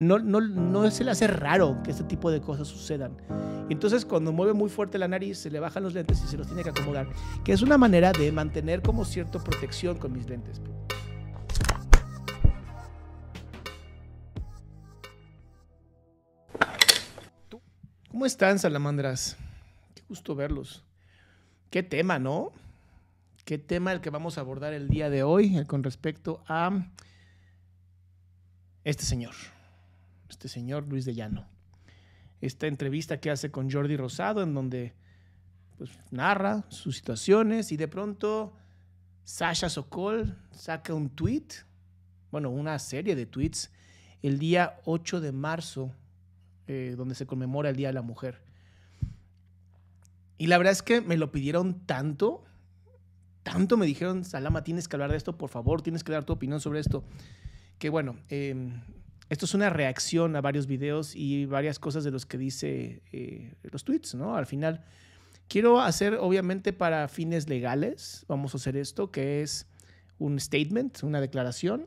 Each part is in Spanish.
no, no, no se le hace raro que este tipo de cosas sucedan. Entonces, cuando mueve muy fuerte la nariz, se le bajan los lentes y se los tiene que acomodar, que es una manera de mantener como cierta protección con mis lentes. ¿Cómo están, salamandras? Qué gusto verlos. Qué tema, ¿no? Qué tema el que vamos a abordar el día de hoy eh, con respecto a este señor este señor Luis de Llano. Esta entrevista que hace con Jordi Rosado, en donde pues, narra sus situaciones y de pronto Sasha Sokol saca un tweet, bueno, una serie de tweets, el día 8 de marzo, eh, donde se conmemora el Día de la Mujer. Y la verdad es que me lo pidieron tanto, tanto me dijeron, Salama, tienes que hablar de esto, por favor, tienes que dar tu opinión sobre esto. Que bueno, em, esto es una reacción a varios videos y varias cosas de los que dice eh, los tweets, ¿no? Al final, quiero hacer, obviamente, para fines legales, vamos a hacer esto, que es un statement, una declaración,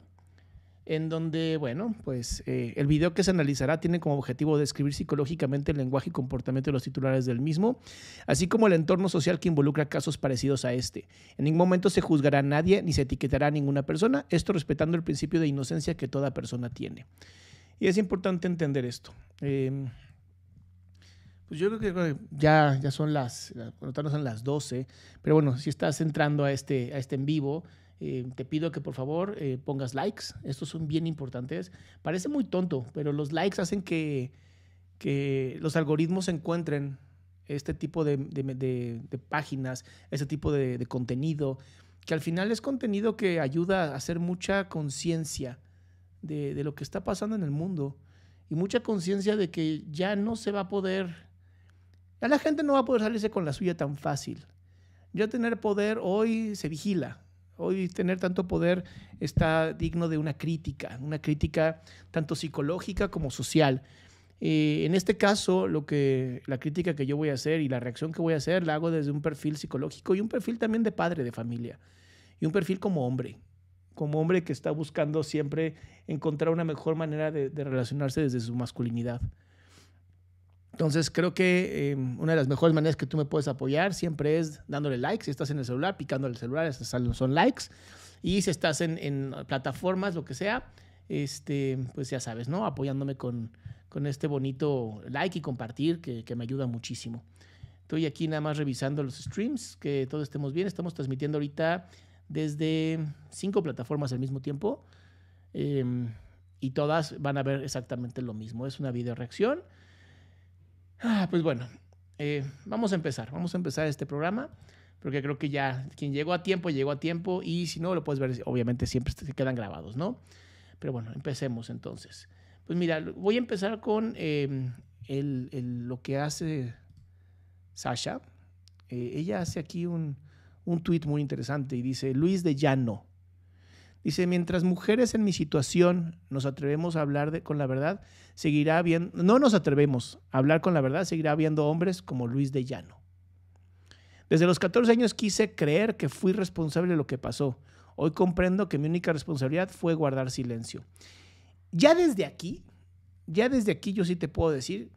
en donde, bueno, pues eh, el video que se analizará tiene como objetivo describir psicológicamente el lenguaje y comportamiento de los titulares del mismo, así como el entorno social que involucra casos parecidos a este. En ningún momento se juzgará a nadie ni se etiquetará a ninguna persona, esto respetando el principio de inocencia que toda persona tiene. Y es importante entender esto. Em, pues yo creo que ya, ya son las, son las 12, pero bueno, si estás entrando a este, a este en vivo, eh, te pido que por favor eh, pongas likes. Estos son bien importantes. Parece muy tonto, pero los likes hacen que, los algoritmos encuentren este tipo de, de páginas, este tipo de, contenido, que al final es contenido que ayuda a hacer mucha conciencia de, lo que está pasando en el mundo y mucha conciencia de que ya no se va a poder, ya la gente no va a poder salirse con la suya tan fácil. Ya tener poder hoy se vigila, Hoy tener tanto poder está digno de una crítica, una crítica tanto psicológica como social. Eh, en este caso, lo que, la crítica que yo voy a hacer y la reacción que voy a hacer la hago desde un perfil psicológico y un perfil también de padre de familia y un perfil como hombre, como hombre que está buscando siempre encontrar una mejor manera de relacionarse desde su masculinidad. Entonces creo que em, una de las mejores maneras que tú me puedes apoyar siempre es dándole likes Si estás en el celular, picando el celular, son likes. Y si estás en, plataformas, lo que sea, este, pues ya sabes, ¿no? Apoyándome con, este bonito like y compartir que, me ayuda muchísimo. Estoy aquí nada más revisando los streams, que todos estemos bien. Estamos transmitiendo ahorita desde cinco plataformas al mismo tiempo. Em, y todas van a ver exactamente lo mismo. Es una video reacción Ah, pues bueno, eh, vamos a empezar, vamos a empezar este programa, porque creo que ya quien llegó a tiempo, llegó a tiempo, y si no, lo puedes ver, obviamente siempre se quedan grabados, ¿no? Pero bueno, empecemos entonces. Pues mira, voy a empezar con em, lo que hace Sasha. Eh, ella hace aquí un, un tuit muy interesante y dice, Luis de Llano Dice, mientras mujeres en mi situación nos atrevemos a hablar de, con la verdad, seguirá habiendo, no nos atrevemos a hablar con la verdad, seguirá habiendo hombres como Luis de Llano. Desde los 14 años quise creer que fui responsable de lo que pasó. Hoy comprendo que mi única responsabilidad fue guardar silencio. Ya desde aquí, ya desde aquí yo sí te puedo decir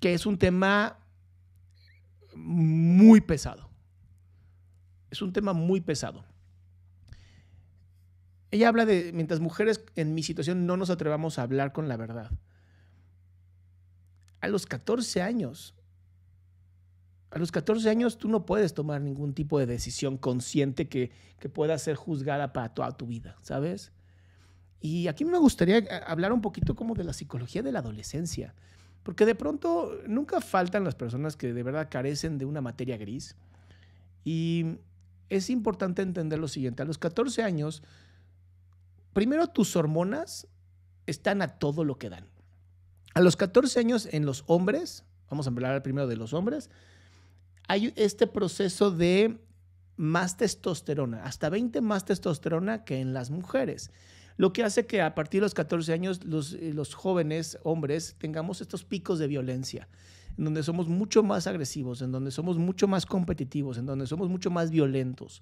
que es un tema muy pesado. Es un tema muy pesado. Ella habla de, mientras mujeres en mi situación no nos atrevamos a hablar con la verdad. A los 14 años, a los 14 años tú no puedes tomar ningún tipo de decisión consciente que, pueda ser juzgada para toda tu vida, ¿sabes? Y aquí me gustaría eh, hablar un poquito como de la psicología de la adolescencia, porque de pronto nunca faltan las personas que de verdad carecen de una materia gris. Y es importante entender lo siguiente, a los 14 años primero tus hormonas están a todo lo que dan. A los 14 años en los hombres, vamos a hablar primero de los hombres, hay este proceso de más testosterona, hasta 20 más testosterona que en las mujeres. Lo que hace que a partir de los 14 años los, eh, los jóvenes hombres tengamos estos picos de violencia, en donde somos mucho más agresivos, en donde somos mucho más competitivos, en donde somos mucho más violentos.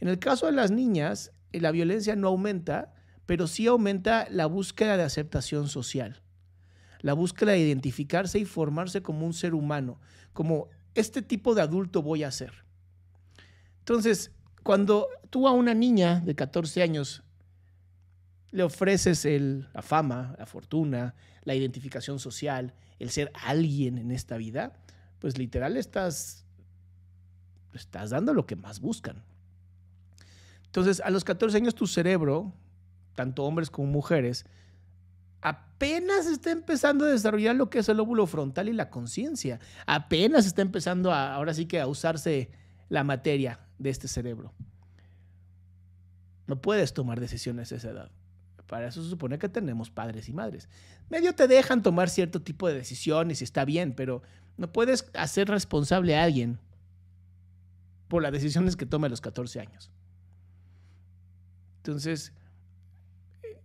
En el caso de las niñas, la violencia no aumenta, pero sí aumenta la búsqueda de aceptación social, la búsqueda de identificarse y formarse como un ser humano, como este tipo de adulto voy a ser. Entonces, cuando tú a una niña de 14 años le ofreces la fama, la fortuna, la identificación social, el ser alguien en esta vida, pues literal estás, estás dando lo que más buscan. Entonces, a los 14 años tu cerebro, tanto hombres como mujeres, apenas está empezando a desarrollar lo que es el óvulo frontal y la conciencia. Apenas está empezando a, ahora sí que a usarse la materia de este cerebro. No puedes tomar decisiones a esa edad. Para eso se supone que tenemos padres y madres. Medio te dejan tomar cierto tipo de decisiones y está bien, pero no puedes hacer responsable a alguien por las decisiones que tome a los 14 años. Entonces, eh,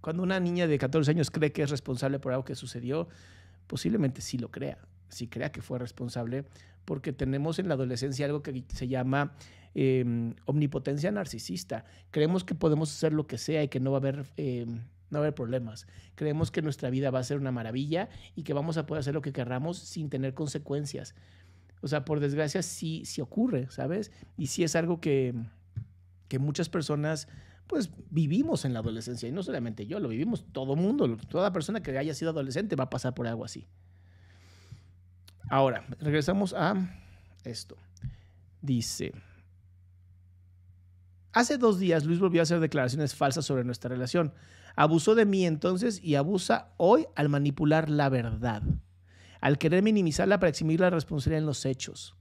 cuando una niña de 14 años cree que es responsable por algo que sucedió, posiblemente sí lo crea, sí crea que fue responsable, porque tenemos en la adolescencia algo que se llama em, omnipotencia narcisista. Creemos que podemos hacer lo que sea y que no va a haber... Em, no haber problemas. Creemos que nuestra vida va a ser una maravilla y que vamos a poder hacer lo que querramos sin tener consecuencias. O sea, por desgracia sí, sí ocurre, ¿sabes? Y sí es algo que, que muchas personas pues vivimos en la adolescencia y no solamente yo, lo vivimos todo mundo, toda persona que haya sido adolescente va a pasar por algo así. Ahora, regresamos a esto. Dice, hace dos días Luis volvió a hacer declaraciones falsas sobre nuestra relación. Abusó de mí entonces y abusa hoy al manipular la verdad, al querer minimizarla para eximir la responsabilidad en los hechos.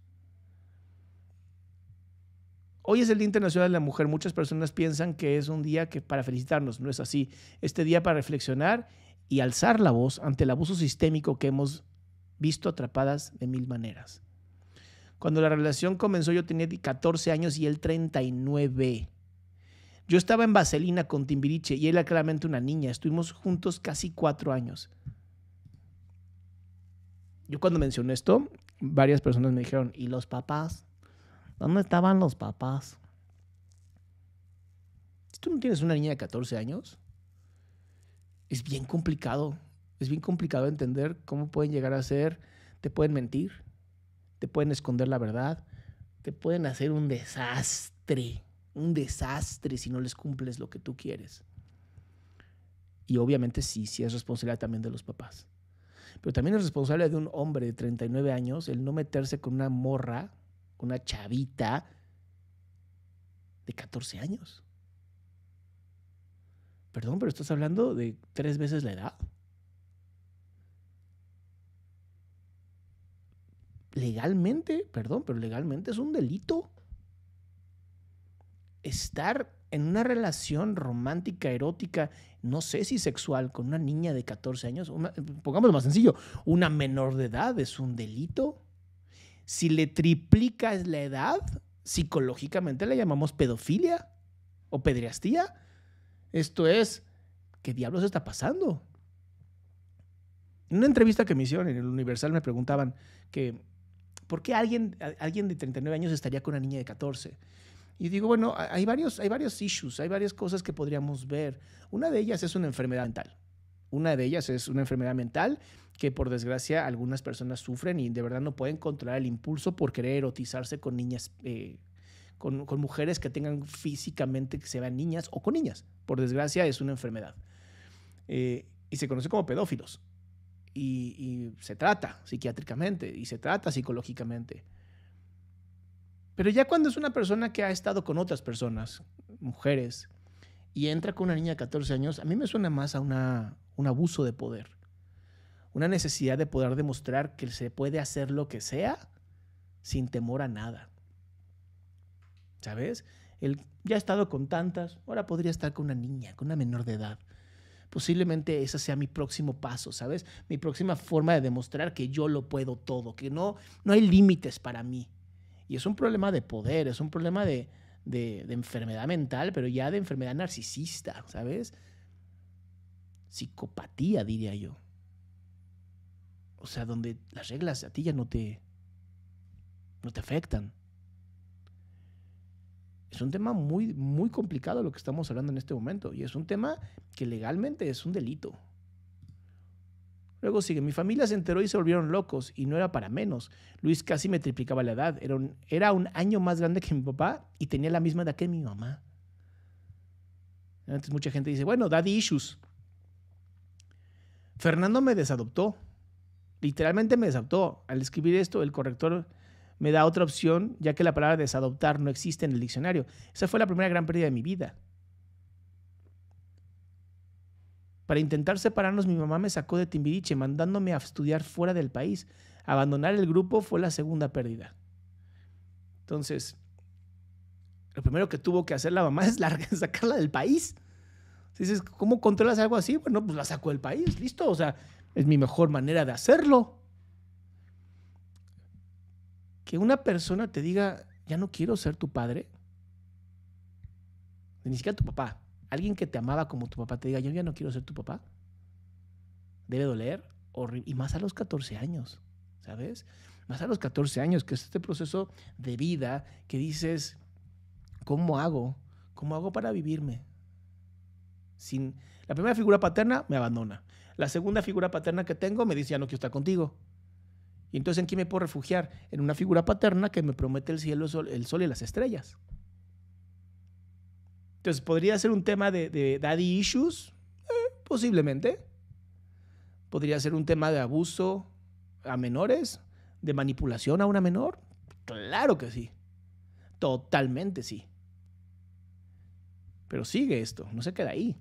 Hoy es el Día Internacional de la Mujer. Muchas personas piensan que es un día que para felicitarnos. No es así. Este día para reflexionar y alzar la voz ante el abuso sistémico que hemos visto atrapadas de mil maneras. Cuando la relación comenzó yo tenía 14 años y él 39. Yo estaba en Vaselina con Timbiriche y él era claramente una niña. Estuvimos juntos casi cuatro años. Yo cuando mencioné esto, varias personas me dijeron, ¿y los papás? ¿Dónde estaban los papás? Si tú no tienes una niña de 14 años, es bien complicado. Es bien complicado entender cómo pueden llegar a ser, te pueden mentir, te pueden esconder la verdad, te pueden hacer un desastre, un desastre si no les cumples lo que tú quieres. Y obviamente sí, sí es responsabilidad también de los papás. Pero también es responsable de un hombre de 39 años el no meterse con una morra una chavita de 14 años. Perdón, pero estás hablando de tres veces la edad. Legalmente, perdón, pero legalmente es un delito. Estar en una relación romántica, erótica, no sé si sexual, con una niña de 14 años, Pongamos pongámoslo más sencillo, una menor de edad es un delito si le triplicas la edad, psicológicamente le llamamos pedofilia o pedriastía. Esto es, ¿qué diablos está pasando? En una entrevista que me hicieron en el Universal me preguntaban que, ¿por qué alguien, alguien de 39 años estaría con una niña de 14? Y digo, bueno, hay varios, hay varios issues, hay varias cosas que podríamos ver. Una de ellas es una enfermedad mental. Una de ellas es una enfermedad mental que por desgracia algunas personas sufren y de verdad no pueden controlar el impulso por querer erotizarse con niñas, eh, con, mujeres que tengan físicamente que se vean niñas o con niñas. Por desgracia es una enfermedad. Eh, y se conoce como pedófilos. Y, y se trata psiquiátricamente y se trata psicológicamente. Pero ya cuando es una persona que ha estado con otras personas, mujeres, y entra con una niña de 14 años, a mí me suena más a una un abuso de poder, una necesidad de poder demostrar que se puede hacer lo que sea sin temor a nada. ¿Sabes? Él ya ha estado con tantas, ahora podría estar con una niña, con una menor de edad. Posiblemente ese sea mi próximo paso, ¿sabes? Mi próxima forma de demostrar que yo lo puedo todo, que no, no hay límites para mí. Y es un problema de poder, es un problema de, de, de enfermedad mental, pero ya de enfermedad narcisista, ¿sabes? psicopatía, diría yo. O sea, donde las reglas a ti ya no te, no te afectan. Es un tema muy, muy complicado lo que estamos hablando en este momento. Y es un tema que legalmente es un delito. Luego sigue, mi familia se enteró y se volvieron locos, y no era para menos. Luis casi me triplicaba la edad, era un, era un año más grande que mi papá y tenía la misma edad que mi mamá. Antes mucha gente dice, bueno, daddy issues. Fernando me desadoptó. Literalmente me desadoptó. Al escribir esto, el corrector me da otra opción, ya que la palabra desadoptar no existe en el diccionario. Esa fue la primera gran pérdida de mi vida. Para intentar separarnos, mi mamá me sacó de Timbiriche, mandándome a estudiar fuera del país. Abandonar el grupo fue la segunda pérdida. Entonces, lo primero que tuvo que hacer la mamá es sacarla del país dices, ¿cómo controlas algo así? Bueno, pues la saco del país, listo. O sea, es mi mejor manera de hacerlo. Que una persona te diga, ya no quiero ser tu padre, ni siquiera tu papá, alguien que te amaba como tu papá te diga, yo ya no quiero ser tu papá, debe doler, horrible. y más a los 14 años, ¿sabes? Más a los 14 años, que es este proceso de vida que dices, ¿cómo hago? ¿Cómo hago para vivirme? la primera figura paterna me abandona. La segunda figura paterna que tengo me dice, ya no quiero estar contigo. Y entonces, ¿en quién me puedo refugiar? En una figura paterna que me promete el cielo, el sol, y las estrellas. Entonces, ¿podría ser un tema de, daddy issues? Eh, posiblemente. ¿Podría ser un tema de abuso a menores? ¿De manipulación a una menor? Claro que sí. Totalmente sí. Pero sigue esto, no se queda ahí.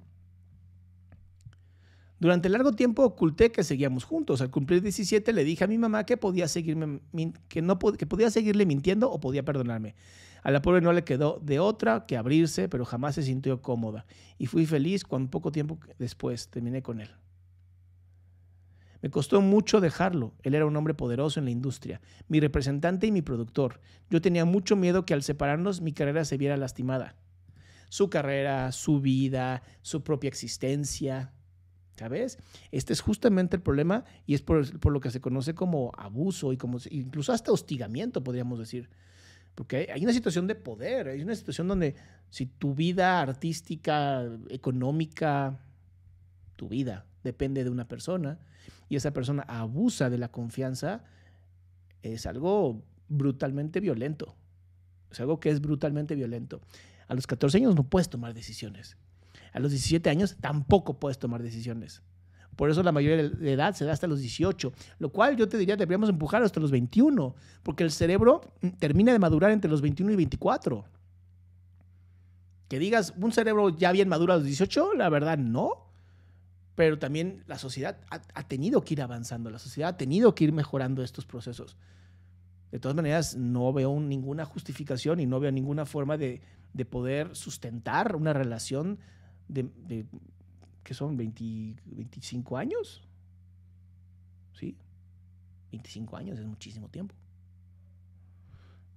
Durante largo tiempo oculté que seguíamos juntos. Al cumplir 17 le dije a mi mamá que podía podía seguirle mintiendo o podía perdonarme. A la pobre no le quedó de otra que abrirse, pero jamás se sintió cómoda y fui feliz cuando poco tiempo después terminé con él. Me costó mucho dejarlo. Él era un hombre poderoso en la industria, mi representante y mi productor. Yo tenía mucho miedo que al separarnos mi carrera se viera lastimada. Su carrera, su vida, su propia existencia, ¿Sabes? Este es justamente el problema y es por, lo que se conoce como abuso y como incluso hasta hostigamiento, podríamos decir. Porque hay una situación de poder, hay una situación donde si tu vida artística, económica, tu vida depende de una persona y esa persona abusa de la confianza, es algo brutalmente violento. Es algo que es brutalmente violento. A los 14 años no puedes tomar decisiones a los 17 años tampoco puedes tomar decisiones. Por eso la mayoría de edad se da hasta los 18, lo cual yo te diría deberíamos empujar hasta los 21, porque el cerebro mm, termina de madurar entre los 21 y 24. Que digas, un cerebro ya bien maduro a los 18, la verdad no. Pero también la sociedad ha, ha tenido que ir avanzando, la sociedad ha tenido que ir mejorando estos procesos. De todas maneras, no veo ninguna justificación y no veo ninguna forma de, de poder sustentar una relación de, que son 20, 25 años. ¿Sí? 25 años es muchísimo tiempo.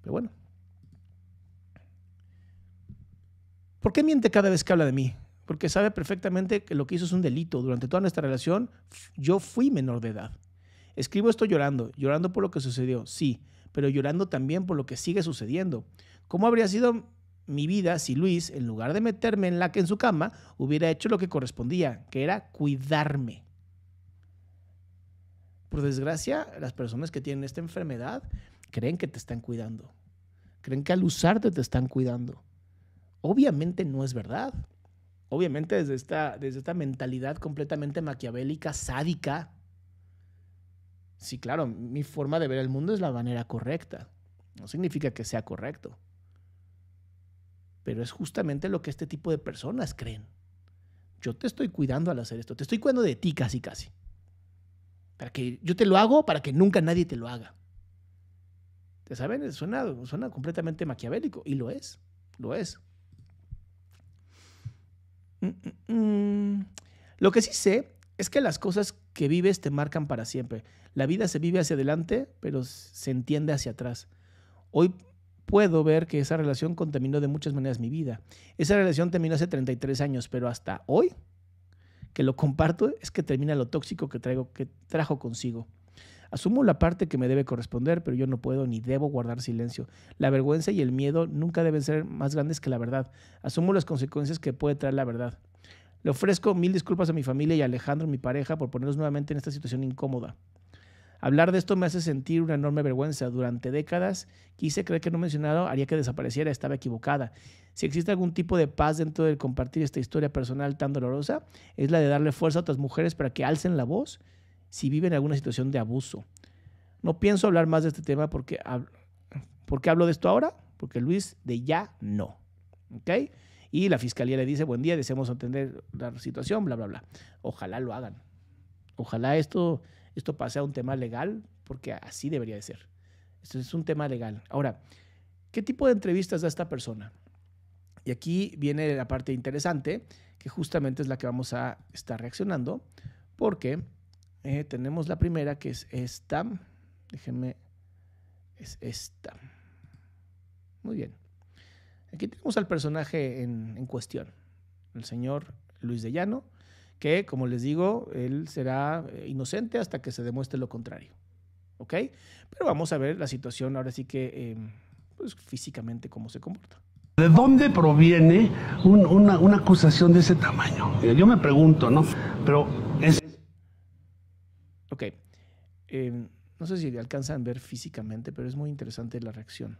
Pero bueno. ¿Por qué miente cada vez que habla de mí? Porque sabe perfectamente que lo que hizo es un delito. Durante toda nuestra relación yo fui menor de edad. Escribo esto llorando, llorando por lo que sucedió, sí, pero llorando también por lo que sigue sucediendo. ¿Cómo habría sido mi vida si Luis, en lugar de meterme en, la, que en su cama, hubiera hecho lo que correspondía, que era cuidarme. Por desgracia, las personas que tienen esta enfermedad creen que te están cuidando. Creen que al usarte te están cuidando. Obviamente no es verdad. Obviamente desde esta, desde esta mentalidad completamente maquiavélica, sádica. Sí, claro, mi forma de ver el mundo es la manera correcta. No significa que sea correcto pero es justamente lo que este tipo de personas creen. Yo te estoy cuidando al hacer esto, te estoy cuidando de ti casi, casi. Para que yo te lo hago, para que nunca nadie te lo haga. ¿Te saben? Suena, suena completamente maquiavélico y lo es, lo es. Mm, mm, mm. Lo que sí sé es que las cosas que vives te marcan para siempre. La vida se vive hacia adelante, pero se entiende hacia atrás. Hoy puedo ver que esa relación contaminó de muchas maneras mi vida. Esa relación terminó hace 33 años, pero hasta hoy que lo comparto es que termina lo tóxico que, que trajo consigo. Asumo la parte que me debe corresponder, pero yo no puedo ni debo guardar silencio. La vergüenza y el miedo nunca deben ser más grandes que la verdad. Asumo las consecuencias que puede traer la verdad. Le ofrezco mil disculpas a mi familia y a Alejandro, mi pareja, por ponernos nuevamente en esta situación incómoda. Hablar de esto me hace sentir una enorme vergüenza. Durante décadas quise creer que no mencionado haría que desapareciera, estaba equivocada. Si existe algún tipo de paz dentro del compartir esta historia personal tan dolorosa, es la de darle fuerza a otras mujeres para que alcen la voz si viven alguna situación de abuso. No pienso hablar más de este tema porque hablo, hablo de esto ahora, porque Luis de ya no. ¿Ok? Y la fiscalía le dice, buen día, deseamos entender la situación, bla, bla, bla. Ojalá lo hagan. Ojalá esto esto pasa a un tema legal, porque así debería de ser. Esto es un tema legal. Ahora, ¿qué tipo de entrevistas da esta persona? Y aquí viene la parte interesante, que justamente es la que vamos a estar reaccionando, porque eh, tenemos la primera que es esta. Déjenme, es esta. Muy bien. Aquí tenemos al personaje en cuestión, el señor Luis de Llano que, como les digo, él será eh, inocente hasta que se demuestre lo contrario. ¿Ok? Pero vamos a ver la situación ahora sí que em, pues, físicamente cómo se comporta. ¿De dónde proviene una, acusación de ese tamaño? Eh, yo me pregunto, ¿no? Pero es... Ok. Em, no sé si alcanzan a ver físicamente, pero es muy interesante la reacción.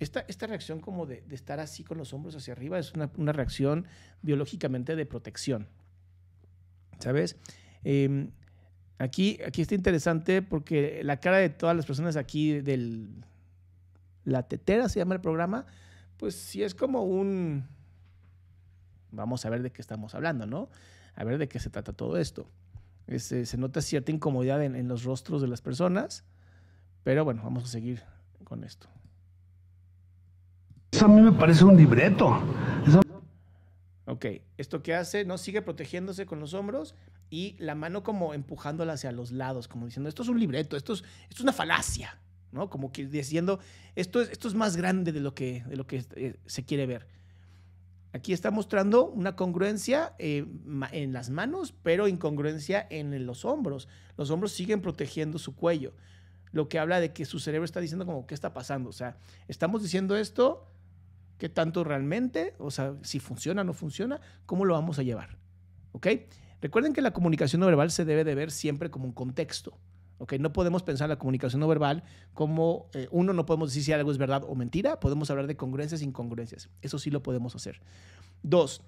Esta, reacción como de, estar así con los hombros hacia arriba es una, reacción biológicamente de protección. ¿Sabes? Em, aquí, aquí está interesante porque la cara de todas las personas aquí del... La tetera se llama el programa. Pues sí es como un... Vamos a ver de qué estamos hablando, ¿no? A ver de qué se trata todo esto. Este, se nota cierta incomodidad en los rostros de las personas. Pero bueno, vamos a seguir con esto. Eso a mí me parece un libreto. Ok, esto que hace, ¿no? Sigue protegiéndose con los hombros y la mano como empujándola hacia los lados, como diciendo, esto es un libreto, esto es, una falacia, ¿no? Como que diciendo, esto es, esto es más grande de lo que, de lo que eh, se quiere ver. Aquí está mostrando una congruencia eh, en las manos, pero incongruencia en los hombros. Los hombros siguen protegiendo su cuello, lo que habla de que su cerebro está diciendo como, ¿qué está pasando? O sea, estamos diciendo esto, qué tanto realmente, o sea, si funciona o no funciona, cómo lo vamos a llevar. ¿Ok? Recuerden que la comunicación no verbal se debe de ver siempre como un contexto. ¿ok? No podemos pensar la comunicación no verbal como, eh, uno, no podemos decir si algo es verdad o mentira, podemos hablar de congruencias e incongruencias. Eso sí lo podemos hacer. Dos,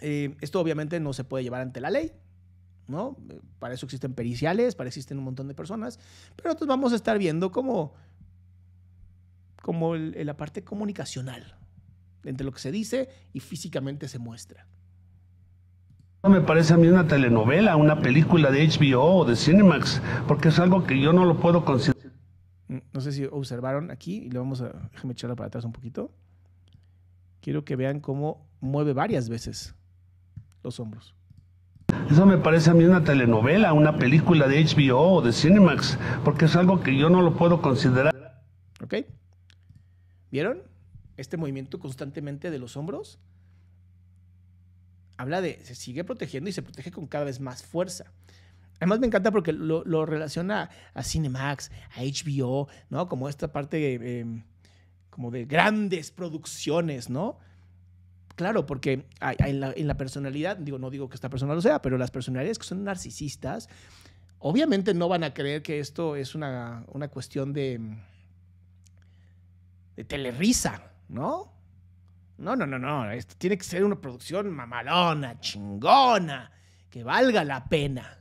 eh, esto obviamente no se puede llevar ante la ley, ¿no? Para eso existen periciales, para eso existen un montón de personas, pero nosotros vamos a estar viendo como, como la parte comunicacional, entre lo que se dice y físicamente se muestra. Me parece a mí una telenovela, una película de HBO o de Cinemax, porque es algo que yo no lo puedo considerar. Mm, no sé si observaron aquí, y le vamos a. echarla para atrás un poquito. Quiero que vean cómo mueve varias veces los hombros. Eso me parece a mí una telenovela, una película de HBO o de Cinemax, porque es algo que yo no lo puedo considerar. ¿Ok? ¿Vieron? este movimiento constantemente de los hombros, habla de, se sigue protegiendo y se protege con cada vez más fuerza. Además me encanta porque lo, relaciona a Cinemax, a HBO, ¿no? Como esta parte em, como de grandes producciones, ¿no? Claro, porque en la personalidad, digo, no digo que esta persona lo sea, pero las personalidades que son narcisistas, obviamente no van a creer que esto es una, cuestión de, de ¿no? No, no, no, no. tiene que ser una producción mamalona, chingona, que valga la pena.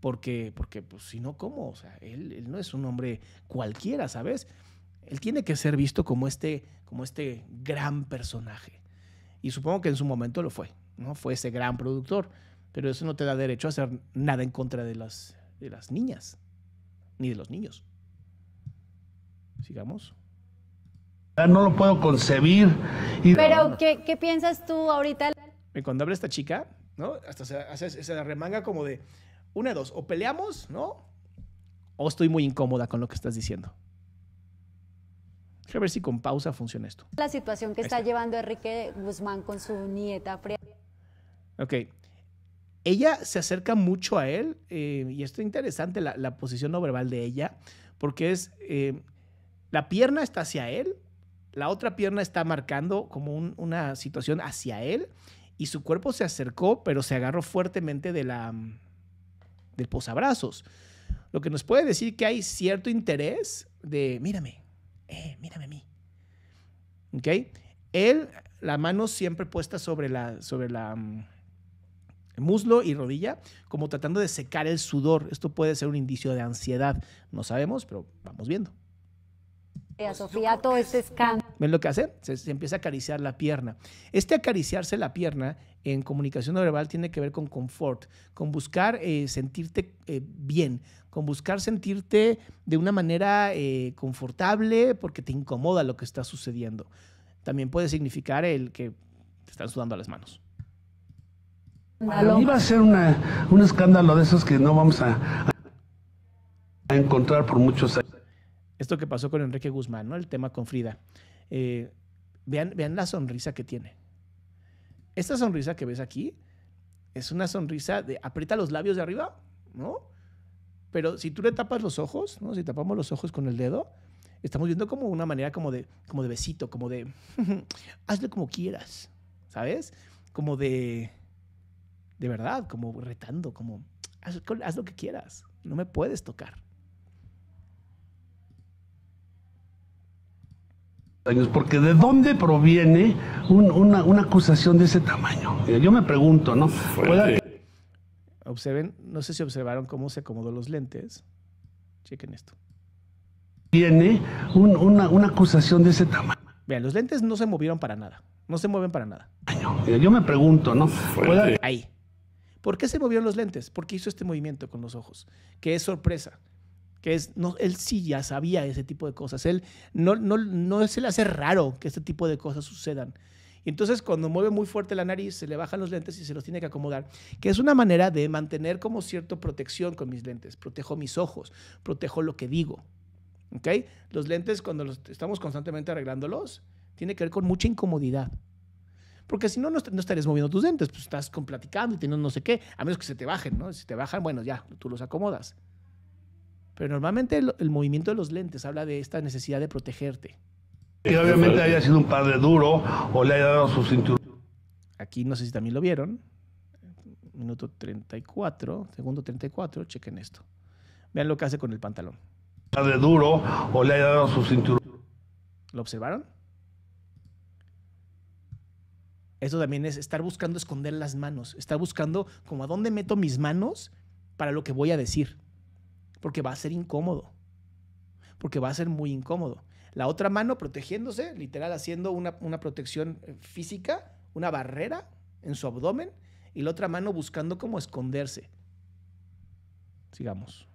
Porque, porque pues, si no, ¿cómo? O sea, él, no es un hombre cualquiera, ¿sabes? Él tiene que ser visto como este, como este gran personaje. Y supongo que en su momento lo fue, ¿no? Fue ese gran productor. Pero eso no te da derecho a hacer nada en contra de las, de las niñas, ni de los niños. Sigamos. Ah, no lo puedo concebir. Pero, ¿qué, piensas tú ahorita? cuando habla esta chica, ¿no? Hasta se, la remanga como de una de dos, o peleamos, ¿no? O estoy muy incómoda con lo que estás diciendo. A ver si con pausa funciona esto. La situación que está, llevando Enrique Guzmán con su nieta. Ok. Ella se acerca mucho a él, eh, y esto es interesante, la, posición no verbal de ella, porque es, eh, la pierna está hacia él, la otra pierna está marcando como una situación hacia él y su cuerpo se acercó, pero se agarró fuertemente de la, mm, del posabrazos. Lo que nos puede decir que hay cierto interés de, mírame, eh, mírame a mí. Él, la mano siempre puesta sobre la, sobre la mm, muslo y rodilla, como tratando de secar el sudor. Esto puede ser un indicio de ansiedad. No sabemos, pero vamos viendo. Sofía todo este escándalo. ¿Ven lo que hace? Se, empieza a acariciar la pierna. Este acariciarse la pierna en comunicación verbal tiene que ver con confort, con buscar eh, sentirte eh, bien, con buscar sentirte de una manera eh, confortable porque te incomoda lo que está sucediendo. También puede significar el que te están sudando las manos. Iba a ser un escándalo de esos que no vamos a, encontrar por muchos años. Esto que pasó con Enrique Guzmán, El tema con Frida. Eh, vean, vean la sonrisa que tiene. Esta sonrisa que ves aquí es una sonrisa de aprieta los labios de arriba, ¿no? Pero si tú le tapas los ojos, ¿no? Si tapamos los ojos con el dedo, estamos viendo como una manera como de, como de besito, como de hazle como quieras, ¿sabes? Como de, de verdad, como retando, como haz lo que quieras, no me puedes tocar. años, porque ¿de dónde proviene una, acusación de ese tamaño? Yo me pregunto, ¿no? Observen, no sé si observaron cómo se acomodó los lentes. Chequen esto. Viene una, una acusación de ese tamaño. Vean, los lentes no se movieron para nada. No se mueven para nada. Yo me pregunto, ¿no? Ahí. ¿Por qué se movieron los lentes? Porque hizo este movimiento con los ojos, que es sorpresa que es, no, él sí ya sabía ese tipo de cosas, él no, no, no se le hace raro que este tipo de cosas sucedan. Y entonces cuando mueve muy fuerte la nariz, se le bajan los lentes y se los tiene que acomodar, que es una manera de mantener como cierta protección con mis lentes. Protejo mis ojos, protejo lo que digo. okay Los lentes cuando los estamos constantemente arreglándolos, tiene que ver con mucha incomodidad. Porque si no, no, estarías moviendo tus lentes, pues estás con platicando y teniendo no sé qué, a menos que se te bajen, ¿no? Si te bajan, bueno, ya, tú los acomodas. Pero normalmente el, movimiento de los lentes habla de esta necesidad de protegerte. Y obviamente haya sido un padre duro o le haya dado su cinturón. Aquí no sé si también lo vieron. Minuto 34, segundo 34, chequen esto. Vean lo que hace con el pantalón. Padre duro o le haya dado su cinturón. ¿Lo observaron? Eso también es estar buscando esconder las manos, estar buscando como a dónde meto mis manos para lo que voy a decir porque va a ser incómodo, porque va a ser muy incómodo. La otra mano protegiéndose, literal haciendo una, una protección eh, física, una barrera en su abdomen, y la otra mano buscando cómo esconderse. Sigamos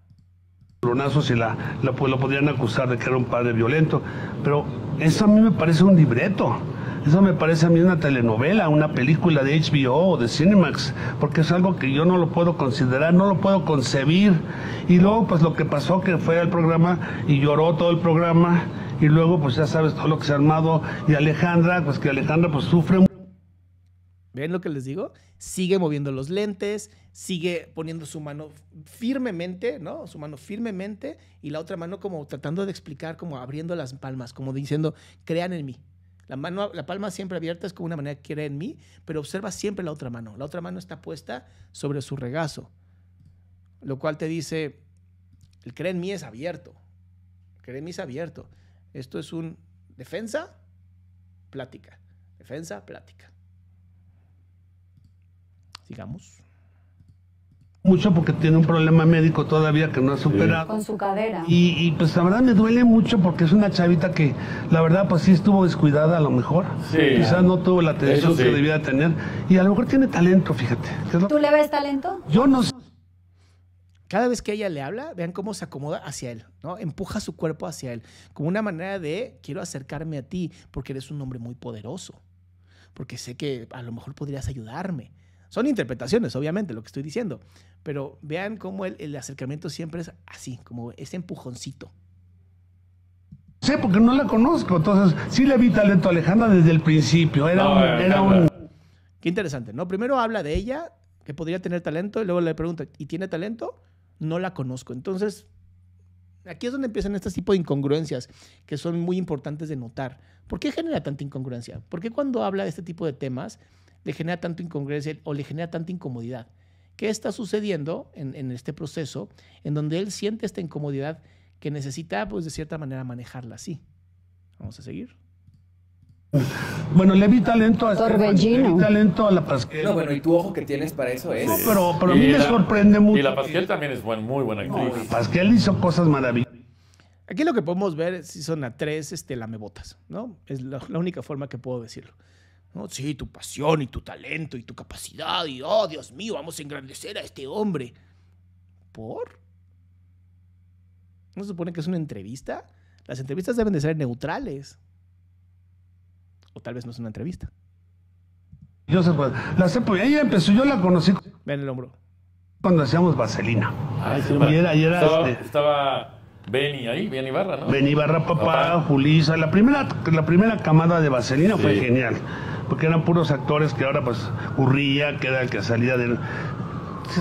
ronazos y la, la, pues, podrían acusar de que era un padre violento. Pero eso a mí me parece un libreto. Eso me parece a mí una telenovela, una película de HBO o de Cinemax, porque es algo que yo no lo puedo considerar, no lo puedo concebir. Y luego, pues lo que pasó, que fue al programa y lloró todo el programa, y luego, pues ya sabes todo lo que se ha armado. Y Alejandra, pues que Alejandra, pues sufre mucho ¿Ven lo que les digo? Sigue moviendo los lentes, sigue poniendo su mano firmemente, ¿no? Su mano firmemente y la otra mano como tratando de explicar, como abriendo las palmas, como diciendo, crean en mí. La, mano, la palma siempre abierta es como una manera de creer en mí, pero observa siempre la otra mano. La otra mano está puesta sobre su regazo, lo cual te dice, el creer en mí es abierto. El en mí es abierto. Esto es un defensa, plática. Defensa, plática digamos Mucho porque tiene un problema médico todavía que no ha superado. Con su cadera. Y, pues la verdad me duele mucho porque es una chavita que la verdad pues sí estuvo descuidada a lo mejor. Quizás no tuvo la atención que debía tener. Y a lo mejor tiene talento, fíjate. ¿Tú le ves talento? Yo no sé cada vez que ella le habla, vean cómo se acomoda hacia él, ¿no? Empuja su cuerpo hacia él, como una manera de quiero acercarme a ti porque eres un hombre muy poderoso, porque sé que a lo mejor podrías ayudarme. Son interpretaciones, obviamente, lo que estoy diciendo, pero vean cómo el, acercamiento siempre es así, como ese empujoncito. sí, porque no la conozco, entonces sí le vi talento a Alejandra desde el principio. Era, un, eh, era un... Qué interesante, ¿no? Primero habla de ella, que podría tener talento, y luego le pregunta, ¿y tiene talento? No la conozco. Entonces, aquí es donde empiezan este tipo de incongruencias que son muy importantes de notar. ¿Por qué genera tanta incongruencia? ¿Por qué cuando habla de este tipo de temas le genera tanto incongruencia o le genera tanta incomodidad. ¿Qué está sucediendo en, este proceso en donde él siente esta incomodidad que necesita, pues de cierta manera, manejarla así? Vamos a seguir. Bueno, le vi talento a este talento a la Pasquel. No, bueno, y tu ojo que tienes para eso es. pero, pero a mí me sorprende mucho. Y la Pasquel también es muy buena actriz. hizo cosas maravillosas. Aquí lo que podemos ver si son a tres este, lamebotas, ¿no? Es la única forma que puedo decirlo. ¿no? Sí, tu pasión y tu talento y tu capacidad y, oh, Dios mío, vamos a engrandecer a este hombre. ¿Por? ¿No se supone que es una entrevista? Las entrevistas deben de ser neutrales. O tal vez no es una entrevista. Yo sé, la sé, pues, ella empezó, yo la conocí. Ven el hombro. Cuando hacíamos vaselina. Ay, ah, era, este, estaba, Benny ahí, Benny Barra, ¿no? Benny Barra, papá, Julisa. La primera, la primera camada de Vaselina fue genial porque eran puros actores que ahora pues Urría, que era el que salía de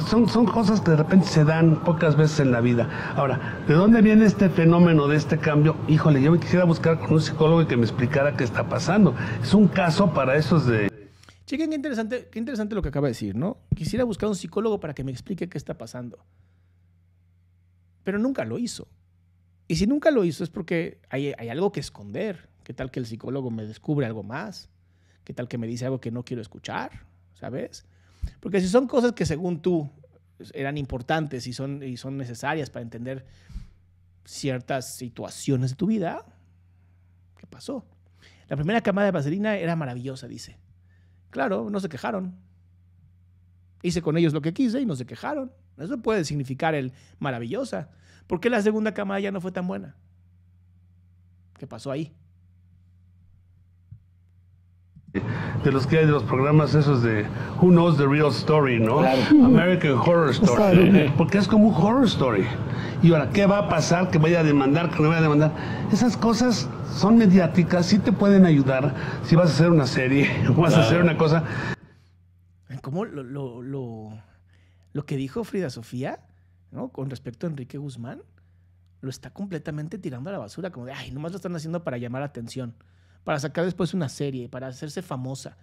Son, son cosas que de repente se dan pocas veces en la vida. Ahora, ¿de dónde viene este fenómeno de este cambio? Híjole, yo me quisiera buscar con un psicólogo que me explicara qué está pasando. Es un caso para esos de... Chequen qué interesante, qué interesante lo que acaba de decir, ¿no? Quisiera buscar un psicólogo para que me explique qué está pasando. Pero nunca lo hizo. Y si nunca lo hizo es porque hay, hay algo que esconder. ¿Qué tal que el psicólogo me descubre algo más? ¿Qué tal que me dice algo que no quiero escuchar? ¿Sabes? Porque si son cosas que según tú pues, eran importantes y son, y son necesarias para entender ciertas situaciones de tu vida, ¿qué pasó? La primera camada de vaselina era maravillosa, dice. Claro, no se quejaron. Hice con ellos lo que quise y no se quejaron. Eso puede significar el maravillosa. ¿Por qué la segunda camada ya no fue tan buena? ¿Qué pasó ahí? de los que hay de los programas esos de Who Knows the Real Story, ¿no? American Horror Story. Porque es como un horror story. Y ahora, ¿qué va a pasar? ¿Que vaya a demandar? ¿Que no vaya a demandar? Esas cosas son mediáticas, sí te pueden ayudar si vas a hacer una serie o vas a hacer una cosa. ¿Cómo lo, lo, que dijo Frida Sofía con respecto a Enrique Guzmán? Lo está completamente tirando a la basura, como de, ay, nomás lo están haciendo para llamar la atención para sacar después una serie, para hacerse famosa.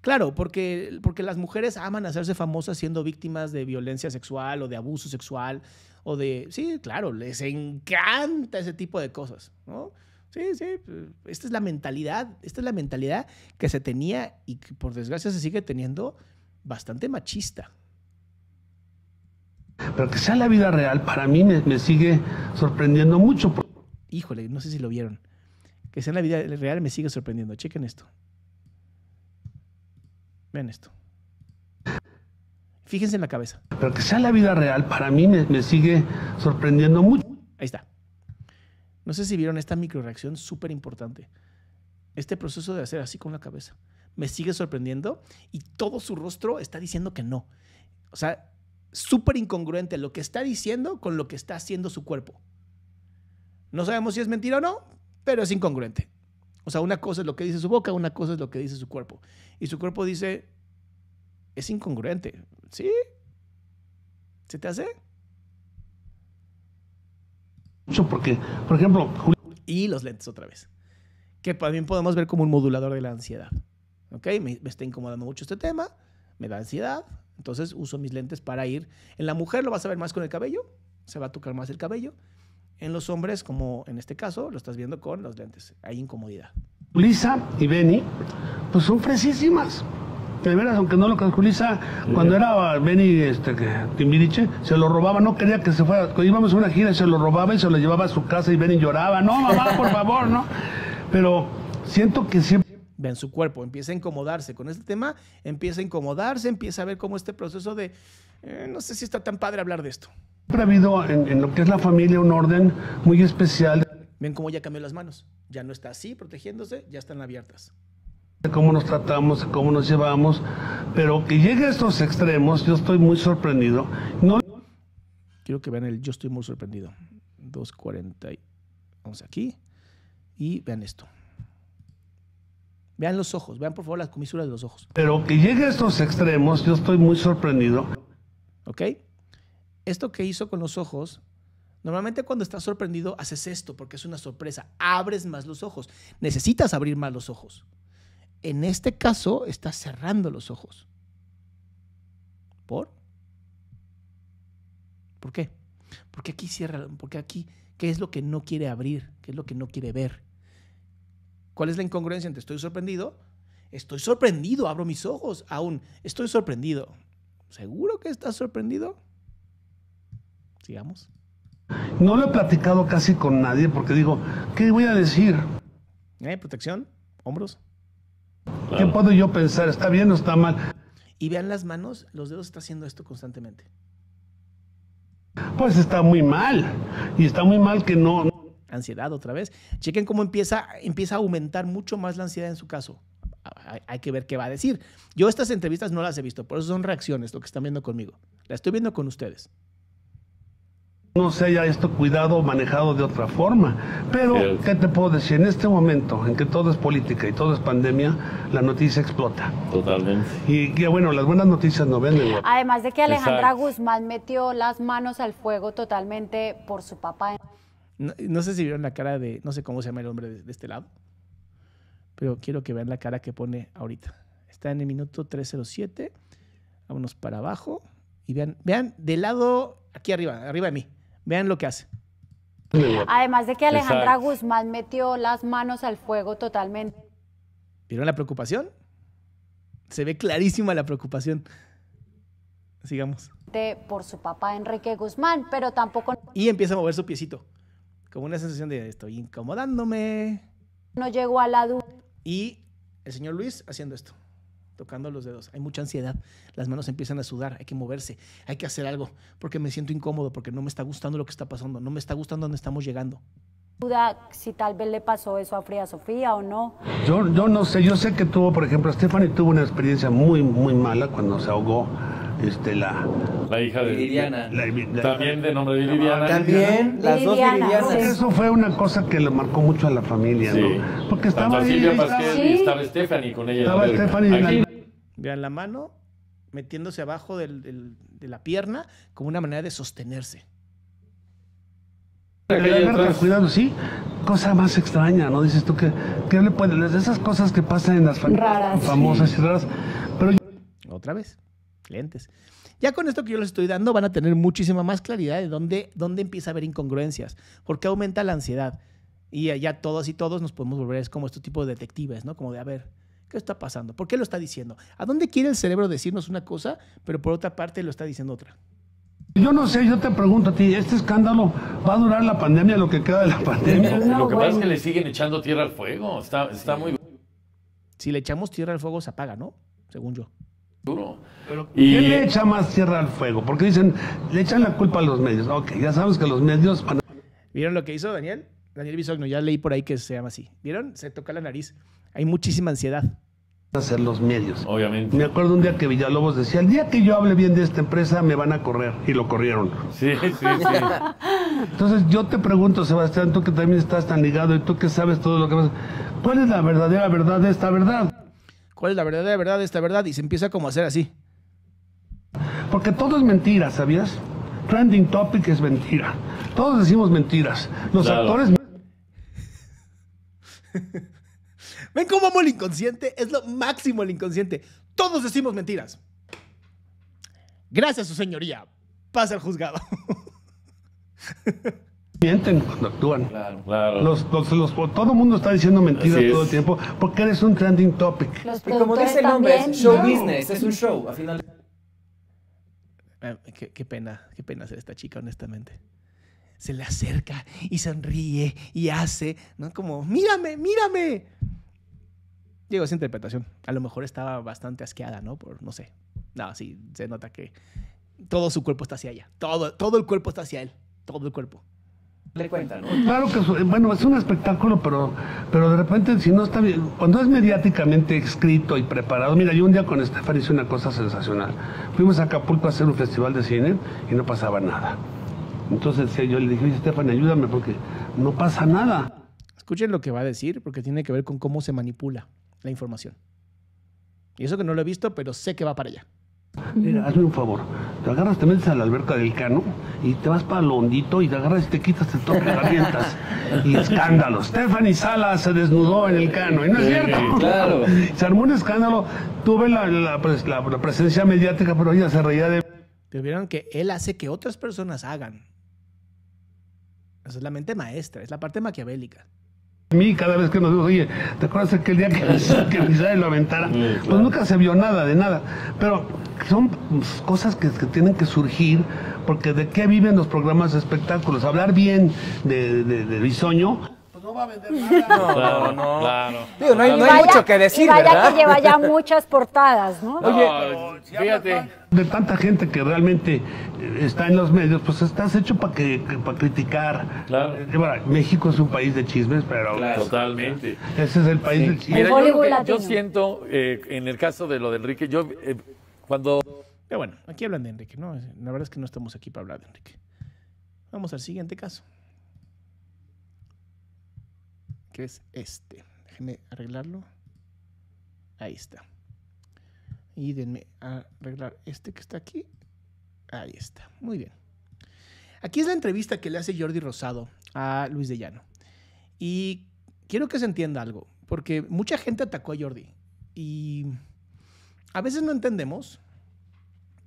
Claro, porque, porque las mujeres aman hacerse famosas siendo víctimas de violencia sexual o de abuso sexual o de... Sí, claro, les encanta ese tipo de cosas, ¿no? Sí, sí, esta es la mentalidad, esta es la mentalidad que se tenía y que por desgracia se sigue teniendo bastante machista. Pero que sea la vida real, para mí me sigue sorprendiendo mucho. Híjole, no sé si lo vieron que sea en la vida real me sigue sorprendiendo. Chequen esto. Vean esto. Fíjense en la cabeza. Pero que sea la vida real, para mí me, sigue sorprendiendo mucho. Ahí está. No sé si vieron esta reacción súper importante. Este proceso de hacer así con la cabeza. Me sigue sorprendiendo y todo su rostro está diciendo que no. O sea, súper incongruente lo que está diciendo con lo que está haciendo su cuerpo. No sabemos si es mentira o no, pero es incongruente. O sea, una cosa es lo que dice su boca, una cosa es lo que dice su cuerpo. Y su cuerpo dice, es incongruente. ¿Sí? ¿Se te hace? Porque, por ejemplo... Y los lentes otra vez. Que también podemos ver como un modulador de la ansiedad. ¿Ok? Me, me está incomodando mucho este tema, me da ansiedad, entonces uso mis lentes para ir. En la mujer lo vas a ver más con el cabello, se va a tocar más el cabello. En los hombres, como en este caso, lo estás viendo con los lentes. Hay incomodidad. Lisa y Benny, pues son fresísimas. De aunque no lo calculiza, cuando era Benny este, Timbiriche, se lo robaba, no quería que se fuera. Cuando íbamos a una gira, se lo robaba y se lo llevaba a su casa y Benny lloraba. No, mamá, por favor, ¿no? Pero siento que siempre en su cuerpo, empieza a incomodarse con este tema, empieza a incomodarse, empieza a ver cómo este proceso de, eh, no sé si está tan padre hablar de esto. Siempre ha habido en, lo que es la familia un orden muy especial. Ven cómo ya cambió las manos. Ya no está así protegiéndose, ya están abiertas cómo nos tratamos, cómo nos llevamos, pero que llegue a estos extremos, yo estoy muy sorprendido. No... Quiero que vean el yo estoy muy sorprendido. 2.40, vamos aquí, y vean esto. Vean los ojos, vean por favor las comisuras de los ojos. Pero que llegue a estos extremos, yo estoy muy sorprendido. ¿Ok? esto que hizo con los ojos, normalmente cuando estás sorprendido haces esto porque es una sorpresa, abres más los ojos, necesitas abrir más los ojos. En este caso estás cerrando los ojos. ¿Por? ¿Por qué? Porque aquí cierra, porque aquí, ¿qué es lo que no quiere abrir? ¿Qué es lo que no quiere ver? ¿Cuál es la incongruencia entre estoy sorprendido? Estoy sorprendido, abro mis ojos aún. Estoy sorprendido. ¿Seguro que estás sorprendido? Sigamos. No lo he platicado casi con nadie porque digo, ¿qué voy a decir? Eh, ¿Protección? ¿Hombros? ¿Qué puedo yo pensar? ¿Está bien o está mal? Y vean las manos, los dedos está haciendo esto constantemente. Pues está muy mal. Y está muy mal que no. Ansiedad otra vez. Chequen cómo empieza, empieza a aumentar mucho más la ansiedad en su caso. Hay que ver qué va a decir. Yo estas entrevistas no las he visto, por eso son reacciones lo que están viendo conmigo. La estoy viendo con ustedes no se haya esto cuidado manejado de otra forma. Pero, ¿qué te puedo decir? En este momento en que todo es política y todo es pandemia, la noticia explota. Totalmente. Y, que bueno, las buenas noticias no venden. Además de que Alejandra Guzmán metió las manos al fuego totalmente por su papá. No, sé si vieron la cara de, no sé cómo se llama el hombre de, este lado, pero quiero que vean la cara que pone ahorita. Está en el minuto 307, vámonos para abajo y vean, vean, del lado aquí arriba, arriba de mí Vean lo que hace. Además de que Alejandra Guzmán metió las manos al fuego totalmente. ¿Vieron la preocupación? Se ve clarísima la preocupación. Sigamos. por su papá Enrique Guzmán, pero tampoco... Y empieza a mover su piecito, como una sensación de estoy incomodándome. No llegó a la duda. Y el señor Luis haciendo esto tocando los dedos. Hay mucha ansiedad, las manos empiezan a sudar, hay que moverse, hay que hacer algo, porque me siento incómodo, porque no me está gustando lo que está pasando, no me está gustando dónde estamos llegando. Duda si tal vez le pasó eso a fría Sofía o no. Yo, yo no sé, yo sé que tuvo, por ejemplo, Stephanie tuvo una experiencia muy, muy mala cuando se ahogó este, la, la hija de Liliana también de nombre Viridiana. También las dos Viridianas. Pues. Eso fue una cosa que le marcó mucho a la familia, ¿no? Porque estaba Tanto ahí. Pasquel, y estaba Stephanie con ella. Vean la mano metiéndose abajo del, de la pierna como una manera de sostenerse. cuidado, sí. Cosa más extraña, ¿no? Dices tú que, que le puede. Esas cosas que pasan en las familias raras, famosas y raras. Pero Otra vez clientes. Ya con esto que yo les estoy dando van a tener muchísima más claridad de dónde, dónde empieza a haber incongruencias, porque aumenta la ansiedad. Y ya todos y todos nos podemos volver, como este tipo de detectives, ¿no? Como de, a ver, ¿qué está pasando? ¿Por qué lo está diciendo? ¿A dónde quiere el cerebro decirnos una cosa, pero por otra parte lo está diciendo otra? Yo no sé, yo te pregunto a ti, ¿este escándalo va a durar la pandemia, lo que queda de la pandemia? lo que pasa es que le siguen echando tierra al fuego, está, está muy... Si le echamos tierra al fuego se apaga, ¿no? Según yo y... ¿Quién le echa más tierra al fuego? Porque dicen, le echan la culpa a los medios. Ok, ya sabes que los medios ¿Vieron lo que hizo Daniel? Daniel Bisogno, ya leí por ahí que se llama así. ¿Vieron? Se toca la nariz. Hay muchísima ansiedad. Hacer los medios. Obviamente. Me acuerdo un día que Villalobos decía, el día que yo hable bien de esta empresa me van a correr. Y lo corrieron. Sí, sí, sí. Entonces yo te pregunto, Sebastián, tú que también estás tan ligado y tú que sabes todo lo que pasa, ¿cuál es la verdadera verdad de esta verdad? ¿Cuál es la verdadera verdad de esta verdad? Y se empieza como a hacer así. Porque todo es mentira, ¿sabías? Trending topic es mentira. Todos decimos mentiras. Los actores... ¿Ven cómo amo el inconsciente? Es lo máximo el inconsciente. Todos decimos mentiras. Gracias, su señoría. Pasa el juzgado. mienten cuando actúan. todo el mundo está diciendo mentiras todo el tiempo porque eres un trending topic. como dice el nombre, es show business, es un show. final. Ah, qué, pena, qué pena ser esta chica, honestamente. Se le acerca y sonríe y hace, ¿no? Como, mírame, mírame. Llegó esa interpretación. A lo mejor estaba bastante asqueada, ¿no? Por, no sé. No, sí, se nota que todo su cuerpo está hacia allá. Todo, todo el cuerpo está hacia él. Todo el cuerpo le cuentan Claro que, bueno, es un espectáculo, pero, pero de repente, si no está bien, cuando es mediáticamente escrito y preparado, mira, yo un día con Estefan hice una cosa sensacional. Fuimos a Acapulco a hacer un festival de cine y no pasaba nada. Entonces yo le dije, Estefan, ayúdame porque no pasa nada. Escuchen lo que va a decir, porque tiene que ver con cómo se manipula la información. Y eso que no lo he visto, pero sé que va para allá. Mira, hazme un favor te agarras, te metes a la alberca del cano y te vas para lo hondito y te agarras y te quitas el toque de herramientas. y escándalo. Stephanie Salas se desnudó en el cano, y no es cierto. Claro. se armó un escándalo. Tuve la, presencia mediática, pero ella se reía de. Te vieron que él hace que otras personas hagan. Esa es la mente maestra, es la parte maquiavélica A mí cada vez que nos vemos... oye, ¿te acuerdas el día que, que lo aventara? Pues nunca se vio nada de nada. Pero son cosas que, que, tienen que surgir, porque de qué viven los programas de espectáculos. Hablar bien de, de, Bisoño. Pues no va a vender nada. No, claro, no. no hay, mucho que decir, y vaya que lleva ya muchas portadas, ¿no? Oye, fíjate. De tanta gente que realmente eh, está en los medios, pues estás hecho para que, para criticar. Claro. Eh, México es un país de chismes, pero pues, totalmente. Ese es el país del chisme. yo, siento, eh, en el caso de lo de Enrique, yo eh, cuando. Pero bueno, aquí hablan de Enrique, ¿no? La verdad es que no estamos aquí para hablar de Enrique. Vamos al siguiente caso. Que es este. Déjenme arreglarlo. Ahí está. Y denme arreglar este que está aquí. Ahí está. Muy bien. Aquí es la entrevista que le hace Jordi Rosado a Luis de Llano. Y quiero que se entienda algo, porque mucha gente atacó a Jordi. Y a veces no entendemos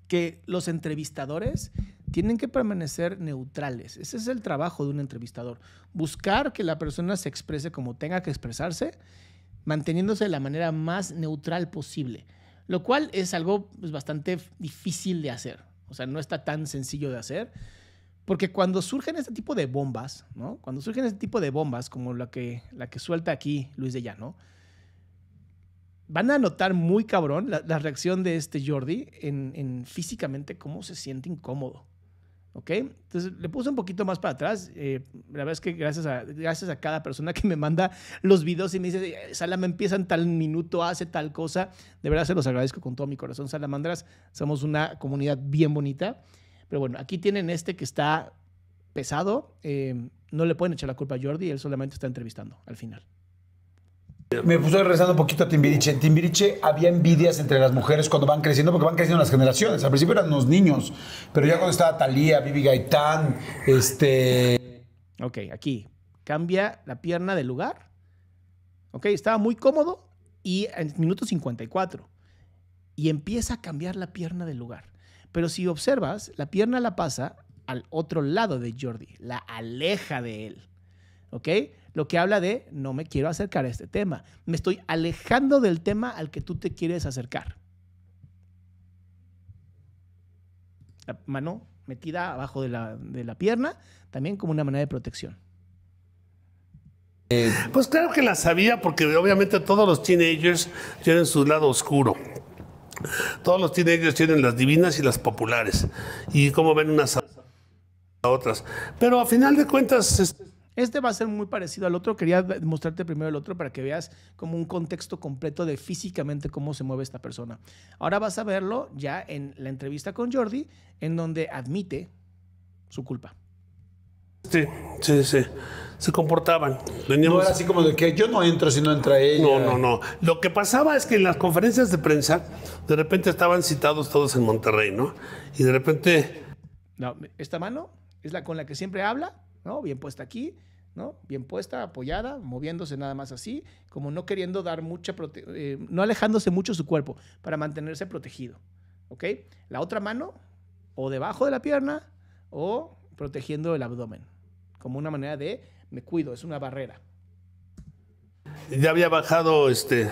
que los entrevistadores tienen que permanecer neutrales. Ese es el trabajo de un entrevistador. Buscar que la persona se exprese como tenga que expresarse, manteniéndose de la manera más neutral posible, lo cual es algo pues, bastante difícil de hacer. O sea, no está tan sencillo de hacer, porque cuando surgen este tipo de bombas, ¿no? Cuando surgen este tipo de bombas, como la que, la que suelta aquí Luis de Llano, van a notar muy cabrón la, reacción de este Jordi en, físicamente cómo se siente incómodo. ¿Ok? Entonces le puse un poquito más para atrás. Eh, la verdad es que gracias a, gracias a cada persona que me manda los videos y me dice, eh, Salama empieza en tal minuto, hace tal cosa. De verdad se los agradezco con todo mi corazón, Salamandras. Somos una comunidad bien bonita. Pero bueno, aquí tienen este que está pesado. Eh, no le pueden echar la culpa a Jordi, él solamente está entrevistando al final. Me puse rezando un poquito a Timbiriche. En Timbiriche había envidias entre las mujeres cuando van creciendo, porque van creciendo las generaciones. Al principio eran los niños, pero ya cuando estaba Thalía, Vivi Gaitán, este. Ok, aquí. Cambia la pierna del lugar. Ok, estaba muy cómodo y en minuto 54. Y empieza a cambiar la pierna del lugar. Pero si observas, la pierna la pasa al otro lado de Jordi, la aleja de él. ¿Ok? Lo que habla de no me quiero acercar a este tema. Me estoy alejando del tema al que tú te quieres acercar. La mano metida abajo de la, pierna, también como una manera de protección. Eh, pues claro que la sabía, porque obviamente todos los teenagers tienen su lado oscuro. Todos los teenagers tienen las divinas y las populares. Y como ven unas a otras. Pero a final de cuentas... Este, este va a ser muy parecido al otro. Quería mostrarte primero el otro para que veas como un contexto completo de físicamente cómo se mueve esta persona. Ahora vas a verlo ya en la entrevista con Jordi, en donde admite su culpa. Sí, sí, sí. Se comportaban. Veníamos... No era así como de que yo no entro si no entra ella. No, no, no. Lo que pasaba es que en las conferencias de prensa, de repente estaban citados todos en Monterrey, ¿no? Y de repente. No, esta mano es la con la que siempre habla Bien puesta aquí, Bien puesta, apoyada, moviéndose nada más así, como no queriendo dar mucha, eh, no alejándose mucho su cuerpo para mantenerse protegido, ¿ok? La otra mano o debajo de la pierna o protegiendo el abdomen, como una manera de me cuido, es una barrera. Ya había bajado este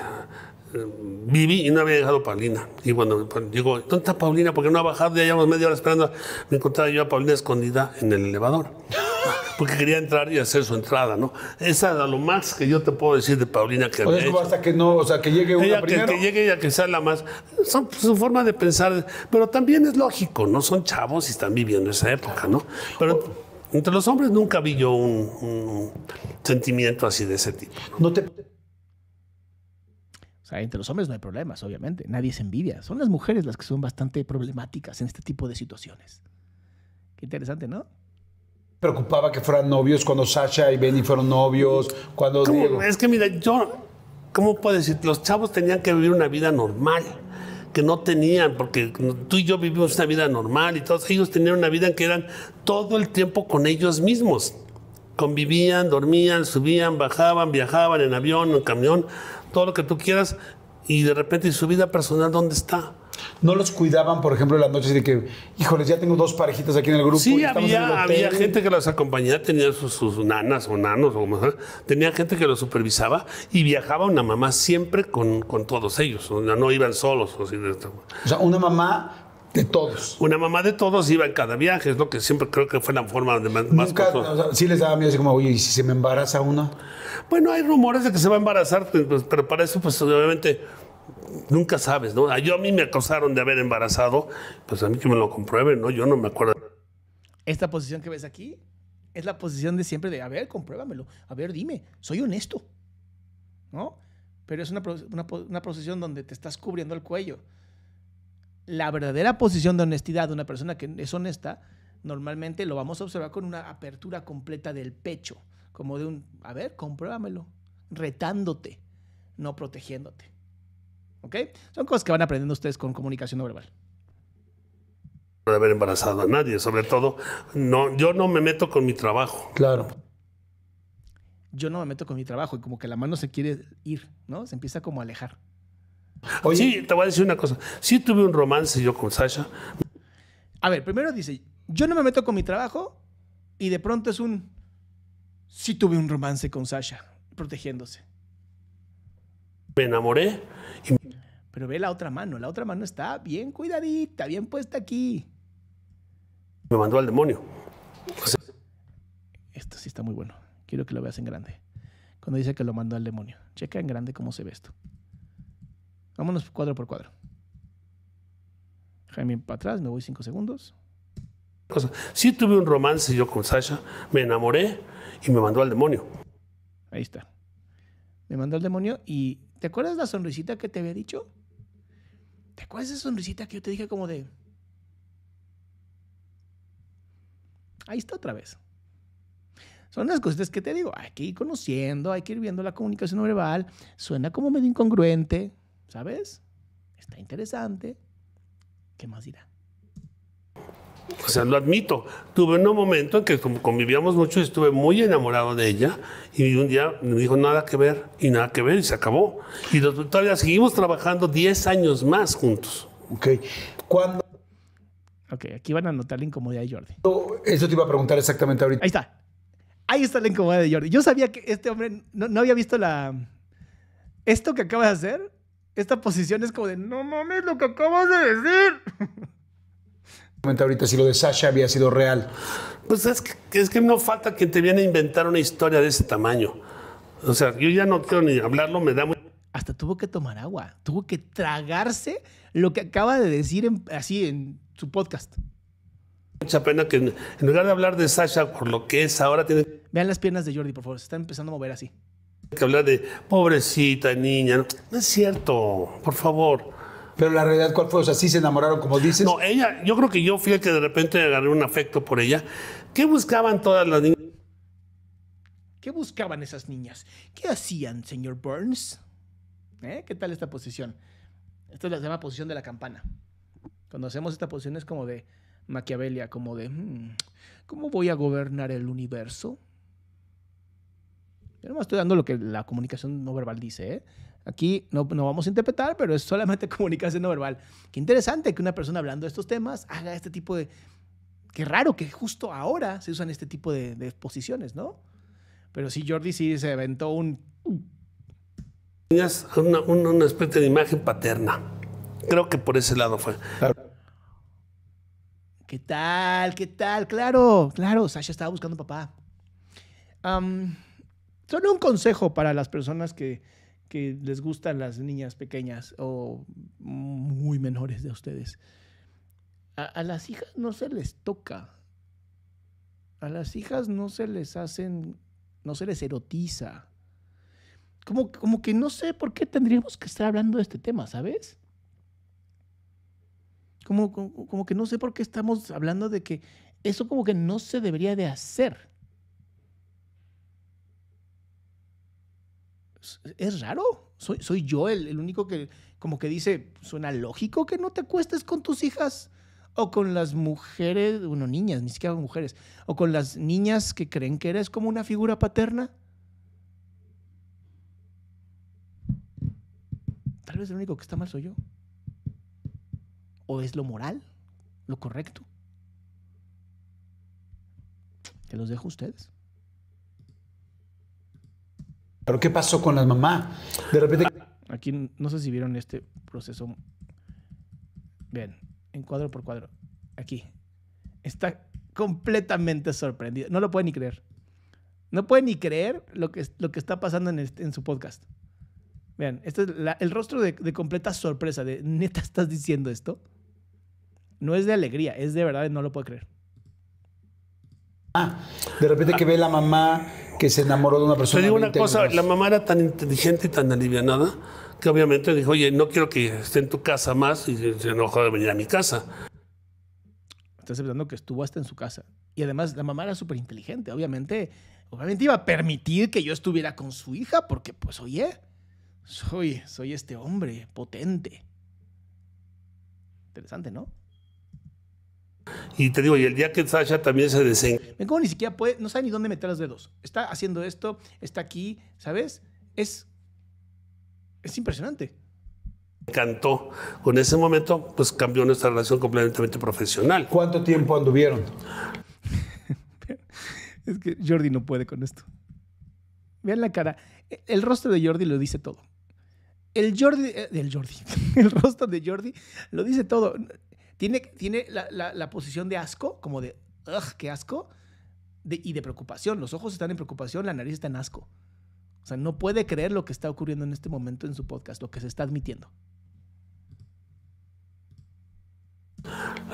Vivi y no había llegado Paulina. Y cuando digo, ¿dónde está Paulina? Porque no ha bajado, ya llevamos media hora esperando. Me encontraba yo a Paulina escondida en el elevador. porque quería entrar y hacer su entrada, ¿no? Esa es lo más que yo te puedo decir de Paulina que que no, o sea, que llegue una primero. Que, llegue ella que más. Son, pues, su forma de pensar, pero también es lógico, ¿no? Son chavos y están viviendo esa época, ¿no? Pero entre los hombres nunca vi yo un, sentimiento así de ese tipo. No, sea, entre los hombres no hay problemas, obviamente. Nadie se envidia. Son las mujeres las que son bastante problemáticas en este tipo de situaciones. Qué interesante, ¿no? preocupaba que fueran novios cuando Sasha y Benny fueron novios, cuando Es que mira, yo, ¿cómo puedo decir? Los chavos tenían que vivir una vida normal que no tenían, porque tú y yo vivimos una vida normal y todos ellos tenían una vida en que eran todo el tiempo con ellos mismos. Convivían, dormían, subían, bajaban, viajaban en avión, en camión, todo lo que tú quieras, y de repente su vida personal, ¿dónde está? no los cuidaban, por ejemplo, las noches de que, híjoles, ya tengo dos parejitas aquí en el grupo. Sí, había, gente que los acompañaba, tenía sus, nanas o nanos, o más, tenía gente que los supervisaba y viajaba una mamá siempre con, todos ellos, no, no iban solos. O, sea, una mamá de todos. Una mamá de todos iba en cada viaje, es lo que siempre creo que fue la forma de más. Nunca, sí les daba miedo, así como, oye, ¿y si se me embaraza uno? Bueno, hay rumores de que se va a embarazar, pues, pero para eso, pues obviamente nunca sabes, ¿no? Ah, yo a mí me acusaron de haber embarazado, pues a mí que me lo comprueben, ¿no? Yo no me acuerdo. Esta posición que ves aquí es la posición de siempre de, a ver, compruébamelo, a ver, dime, soy honesto, ¿no? Pero es una, una, una posición donde te estás cubriendo el cuello. La verdadera posición de honestidad de una persona que es honesta, normalmente lo vamos a observar con una apertura completa del pecho, como de un, a ver, compruébamelo, retándote, no protegiéndote. ¿Ok? Son cosas que van aprendiendo ustedes con comunicación no verbal de haber embarazado a nadie, sobre todo no, yo no me meto con mi trabajo. Claro. Yo no me meto con mi trabajo y como que la mano se quiere ir, ¿no? Se empieza como a alejar. sí, te voy a decir una cosa. Sí tuve un romance yo con Sasha. A ver, primero dice, yo no me meto con mi trabajo y de pronto es un, sí tuve un romance con Sasha, protegiéndose. Me enamoré, pero ve la otra mano, la otra mano está bien cuidadita, bien puesta aquí. Me mandó al demonio. Esto sí está muy bueno. Quiero que lo veas en grande. Cuando dice que lo mandó al demonio. Checa en grande cómo se ve esto. Vámonos cuadro por cuadro. Jaime, para atrás, me voy cinco segundos. Sí tuve un romance yo con Sasha, me enamoré y me mandó al demonio. Ahí está. Me mandó al demonio y ¿te acuerdas la sonrisita que te había dicho? ¿Te acuerdas esa sonrisita que yo te dije como de... Ahí está otra vez. Son las cositas que te digo, hay que ir conociendo, hay que ir viendo la comunicación verbal. Suena como medio incongruente, ¿sabes? Está interesante. ¿Qué más dirá? O sea, lo admito. Tuve un momento en que convivíamos mucho, estuve muy enamorado de ella y un día me dijo nada que ver y nada que ver y se acabó. Y todavía seguimos trabajando 10 años más juntos. Ok. ¿Cuándo? Ok, aquí van a notar la incomodidad de Jordi. Eso te iba a preguntar exactamente ahorita. Ahí está. Ahí está la incomodidad de Jordi. Yo sabía que este hombre no, no había visto la... Esto que acabas de hacer, esta posición es como de, no mames lo que acabas de decir. ahorita si lo de Sasha había sido real. Pues es que, no falta que te viene a inventar una historia de ese tamaño. O sea, yo ya no quiero ni hablarlo, me da muy... Hasta tuvo que tomar agua, tuvo que tragarse lo que acaba de decir así en su podcast. Mucha pena que en lugar de hablar de Sasha por lo que es ahora, tiene... Vean las piernas de Jordi, por favor, se está empezando a mover así. Que hablar de pobrecita niña, no es cierto, por favor. Pero la realidad, ¿cuál fue? O sea, sí se enamoraron, como dices. No, ella, yo creo que yo fui el que de repente agarré un afecto por ella. ¿Qué buscaban todas las niñas? ¿Qué buscaban esas niñas? ¿Qué hacían, señor Burns? ¿Eh? ¿Qué tal esta posición? Esto es la llama posición de la campana. Cuando hacemos esta posición es como de Maquiavelia, como de, hmm, ¿cómo voy a gobernar el universo? Yo estoy dando lo que la comunicación no verbal dice, ¿eh? Aquí no, no vamos a interpretar, pero es solamente comunicación no verbal. Qué interesante que una persona hablando de estos temas haga este tipo de... Qué raro que justo ahora se usan este tipo de, exposiciones, ¿no? Pero sí, Jordi sí se aventó un... Tenías una, especie de imagen paterna. Creo que por ese lado fue. ¿Qué tal? ¿Qué tal? Claro, claro, Sasha estaba buscando papá. Son solo un consejo para las personas que que les gustan las niñas pequeñas o muy menores de ustedes. A, las hijas no se les toca. A las hijas no se les hacen, no se les erotiza. Como, como que no sé por qué tendríamos que estar hablando de este tema, ¿sabes? Como, como, como que no sé por qué estamos hablando de que eso como que no se debería de hacer. es raro. Soy, soy yo el, único que como que dice, suena lógico que no te acuestes con tus hijas o con las mujeres, bueno, niñas, ni siquiera mujeres, o con las niñas que creen que eres como una figura paterna. Tal vez el único que está mal soy yo. O es lo moral, lo correcto. Te los dejo a ustedes. Pero ¿qué pasó con la mamá? De repente... Aquí no sé si vieron este proceso. bien en cuadro por cuadro. Aquí. Está completamente sorprendido. No lo puede ni creer. No puede ni creer lo que, lo que está pasando en, este, su podcast. Vean, este es el rostro de, completa sorpresa, de neta estás diciendo esto. No es de alegría, es de verdad, no lo puede creer. Ah, de repente que ve la mamá que se enamoró de una persona. Te digo una cosa, la mamá era tan inteligente y tan alivianada que obviamente dijo, oye, no quiero que esté en tu casa más y se enojó de venir a mi casa. Estás aceptando que estuvo hasta en su casa. Y además la mamá era súper inteligente, obviamente. Obviamente iba a permitir que yo estuviera con su hija porque pues oye, soy, soy este hombre potente. Interesante, ¿no? Y te digo, y el día que Sasha también se desen... Me como ni siquiera puede, no sabe ni dónde meter los dedos. Está haciendo esto, está aquí, ¿sabes? Es, es impresionante. Me encantó. Con ese momento, pues cambió nuestra relación completamente profesional. ¿Cuánto tiempo anduvieron? es que Jordi no puede con esto. Vean la cara. E, el rostro de Jordi lo dice todo. El Jordi, eh, el Jordi, el rostro de Jordi lo dice todo. Tiene, la, posición de asco, como de, ugh, qué asco, y de preocupación. Los ojos están en preocupación, la nariz está en asco. O sea, no puede creer lo que está ocurriendo en este momento en su podcast, lo que se está admitiendo.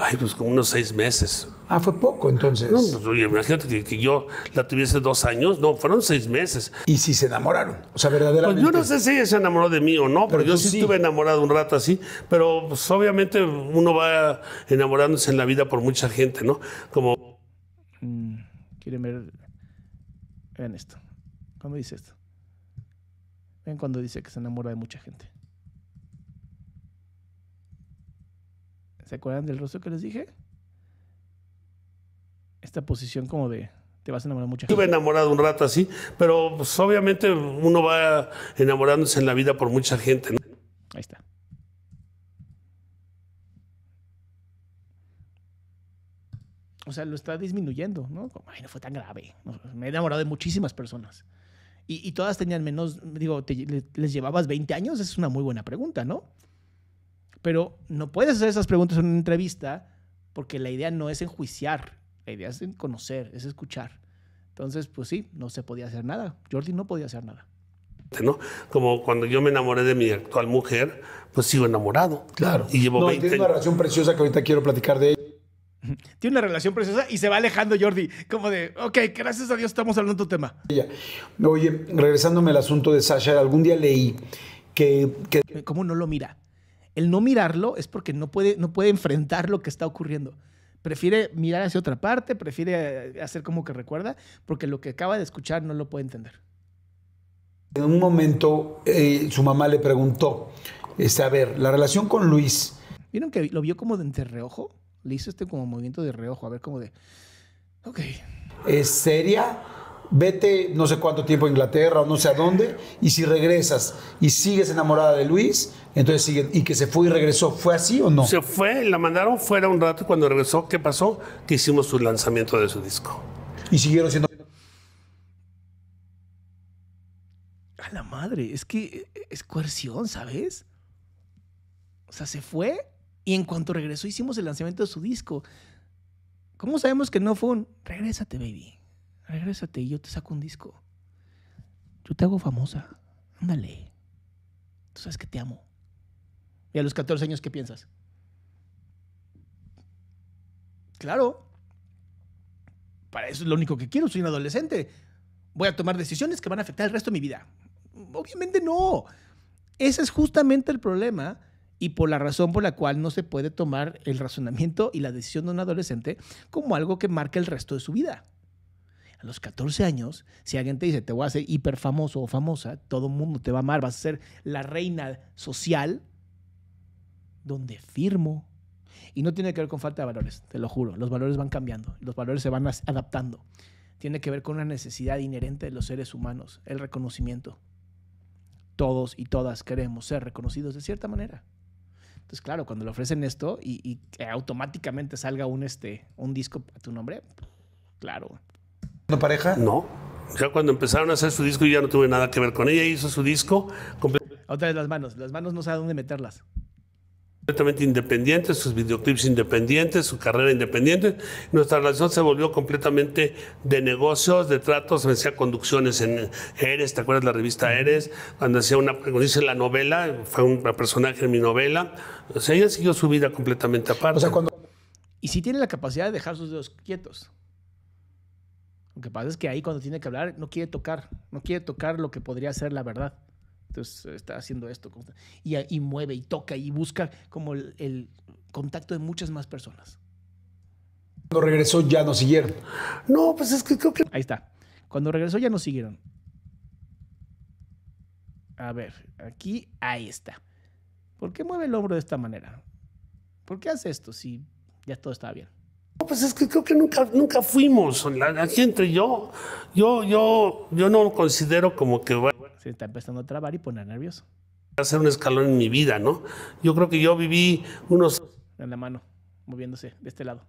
Ay, pues como unos seis meses. Ah, fue poco entonces. Pues, imagínate que, yo la tuviese dos años. No, fueron seis meses. ¿Y si se enamoraron? O sea, verdaderamente. Pues yo no sé si ella se enamoró de mí o no, pero, yo sí, estuve enamorado un rato así. Pero pues, obviamente uno va enamorándose en la vida por mucha gente, ¿no? Como. Mm, Quieren ver. Vean esto. ¿Cómo dice esto? Ven cuando dice que se enamora de mucha gente. ¿Se acuerdan del rostro que les dije? Esta posición como de te vas a enamorar mucho. Estuve enamorado un rato así, pero pues, obviamente uno va enamorándose en la vida por mucha gente. ¿no? Ahí está. O sea, lo está disminuyendo, ¿no? ay, no fue tan grave. Me he enamorado de muchísimas personas. Y, todas tenían menos, digo, les llevabas 20 años, es una muy buena pregunta, ¿no? Pero no puedes hacer esas preguntas en una entrevista porque la idea no es enjuiciar, la idea es en conocer, es escuchar. Entonces, pues sí, no se podía hacer nada. Jordi no podía hacer nada. ¿no? Como cuando yo me enamoré de mi actual mujer, pues sigo enamorado. Claro. Y llevo no, tiene una relación preciosa que ahorita quiero platicar de ella. Tiene una relación preciosa y se va alejando Jordi, como de, ok, gracias a Dios estamos hablando de tu tema. Oye, regresándome al asunto de Sasha, algún día leí que, que... ¿Cómo no lo mira? el no mirarlo es porque no puede, no puede enfrentar lo que está ocurriendo. Prefiere mirar hacia otra parte, prefiere eh, hacer como que recuerda, porque lo que acaba de escuchar no lo puede entender. En un momento eh, su mamá le preguntó, este, a ver, la relación con Luis. ¿Vieron que lo vio como de entre reojo? Le hizo este como movimiento de reojo, a ver como de... Ok. ¿Es seria? vete no sé cuánto tiempo a Inglaterra o no sé a dónde, y si regresas y sigues enamorada de Luis, entonces sigue, y que se fue y regresó, ¿fue así o no? Se fue, la mandaron fuera un rato y cuando regresó, ¿qué pasó? Que hicimos su lanzamiento de su disco. Y siguieron siendo... A la madre, es que es coerción, ¿sabes? O sea, se fue y en cuanto regresó hicimos el lanzamiento de su disco. ¿Cómo sabemos que no fue un... Regrésate, baby regrésate y yo te saco un disco. Yo te hago famosa. Ándale. Tú sabes que te amo. Y a los 14 años, ¿qué piensas? Claro. Para eso es lo único que quiero. Soy un adolescente. Voy a tomar decisiones que van a afectar el resto de mi vida. Obviamente no. Ese es justamente el problema y por la razón por la cual no se puede tomar el razonamiento y la decisión de un adolescente como algo que marca el resto de su vida a los 14 años, si alguien te dice, te voy a hacer hiper famoso o famosa, todo el mundo te va a amar, vas a ser la reina social, donde firmo. Y no tiene que ver con falta de valores, te lo juro. Los valores van cambiando, los valores se van adaptando. Tiene que ver con una necesidad inherente de los seres humanos, el reconocimiento. Todos y todas queremos ser reconocidos de cierta manera. Entonces, claro, cuando le ofrecen esto y, automáticamente salga un, este, un disco a tu nombre, claro. ¿No pareja? No. Ya cuando empezaron a hacer su disco, ya no tuve nada que ver con ella. Hizo su disco. Otra vez las manos. Las manos no sabe dónde meterlas. Completamente independiente, sus videoclips independientes, su carrera independiente. Nuestra relación se volvió completamente de negocios, de tratos. Me hacía conducciones en Eres, ¿te acuerdas la revista Eres? Cuando hacía una, cuando hice la novela, fue un personaje en mi novela. O sea, ella siguió su vida completamente aparte. O sea, cuando... Y si tiene la capacidad de dejar sus dedos quietos. Lo que pasa es que ahí cuando tiene que hablar no quiere tocar, no quiere tocar lo que podría ser la verdad. Entonces está haciendo esto y, mueve y toca y busca como el, contacto de muchas más personas. Cuando regresó ya no siguieron. No, pues es que creo que... Ahí está. Cuando regresó ya no siguieron. A ver, aquí, ahí está. ¿Por qué mueve el hombro de esta manera? ¿Por qué hace esto si ya todo estaba bien? Pues es que creo que nunca, nunca fuimos, la, la gente, yo, yo, yo, yo no considero como que... Se está empezando a trabar y poner nervioso. Hacer un escalón en mi vida, ¿no? Yo creo que yo viví unos... En la mano, moviéndose de este lado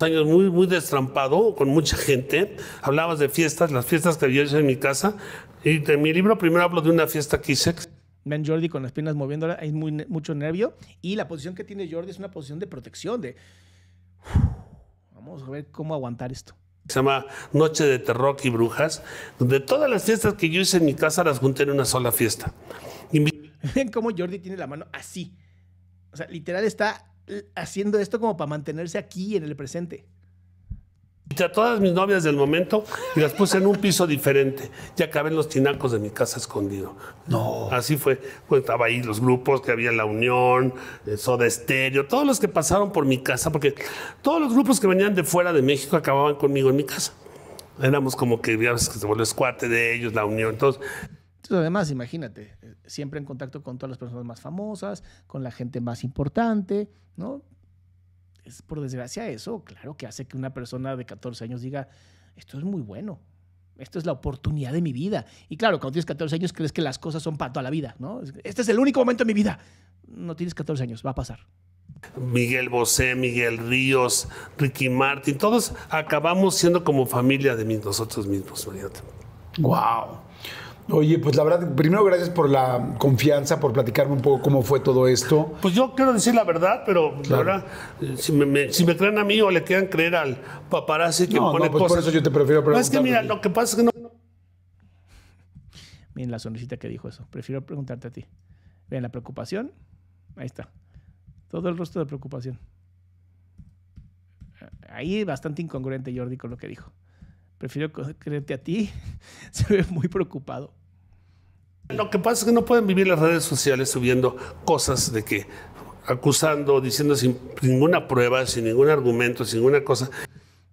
años muy, muy destrampado, con mucha gente. Hablabas de fiestas, las fiestas que yo hice en mi casa. Y de mi libro primero hablo de una fiesta que hice. Ven Jordi con las piernas moviéndola, hay muy, mucho nervio. Y la posición que tiene Jordi es una posición de protección, de... Vamos a ver cómo aguantar esto. Se llama Noche de Terror y Brujas, donde todas las fiestas que yo hice en mi casa las junté en una sola fiesta. Miren cómo Jordi tiene la mano así. O sea, literal está haciendo esto como para mantenerse aquí en el presente a todas mis novias del momento y las puse en un piso diferente. Ya acabé en los tinacos de mi casa escondido. No. Así fue. Pues estaba ahí los grupos que había en La Unión, eh, Soda Estéreo, todos los que pasaron por mi casa, porque todos los grupos que venían de fuera de México acababan conmigo en mi casa. Éramos como que, digamos, que se volvió escuate de ellos, La Unión, entonces además, imagínate, eh, siempre en contacto con todas las personas más famosas, con la gente más importante, ¿no? es por desgracia eso, claro, que hace que una persona de 14 años diga, esto es muy bueno, esto es la oportunidad de mi vida. Y claro, cuando tienes 14 años crees que las cosas son para toda la vida, ¿no? Este es el único momento de mi vida. No tienes 14 años, va a pasar. Miguel Bosé, Miguel Ríos, Ricky Martin, todos acabamos siendo como familia de nosotros mismos, Mariano. Wow. Oye, pues la verdad, primero gracias por la confianza, por platicarme un poco cómo fue todo esto. Pues yo quiero decir la verdad, pero la verdad, eh, si me, traen creen a mí o le quieran creer al paparazzi que pone pone pues, no, Por eso yo te prefiero preguntar. No, es que mira, lo que pasa es que no. Miren la sonrisita que dijo eso. Prefiero preguntarte a ti. Vean la preocupación. Ahí está. Todo el rostro de preocupación. Eh, ahí bastante incongruente Jordi con lo que dijo prefiero creerte a ti. Se ve muy preocupado. Lo que pasa es que no pueden vivir las redes sociales subiendo cosas de que acusando, diciendo sin ninguna prueba, sin ningún argumento, sin ninguna cosa.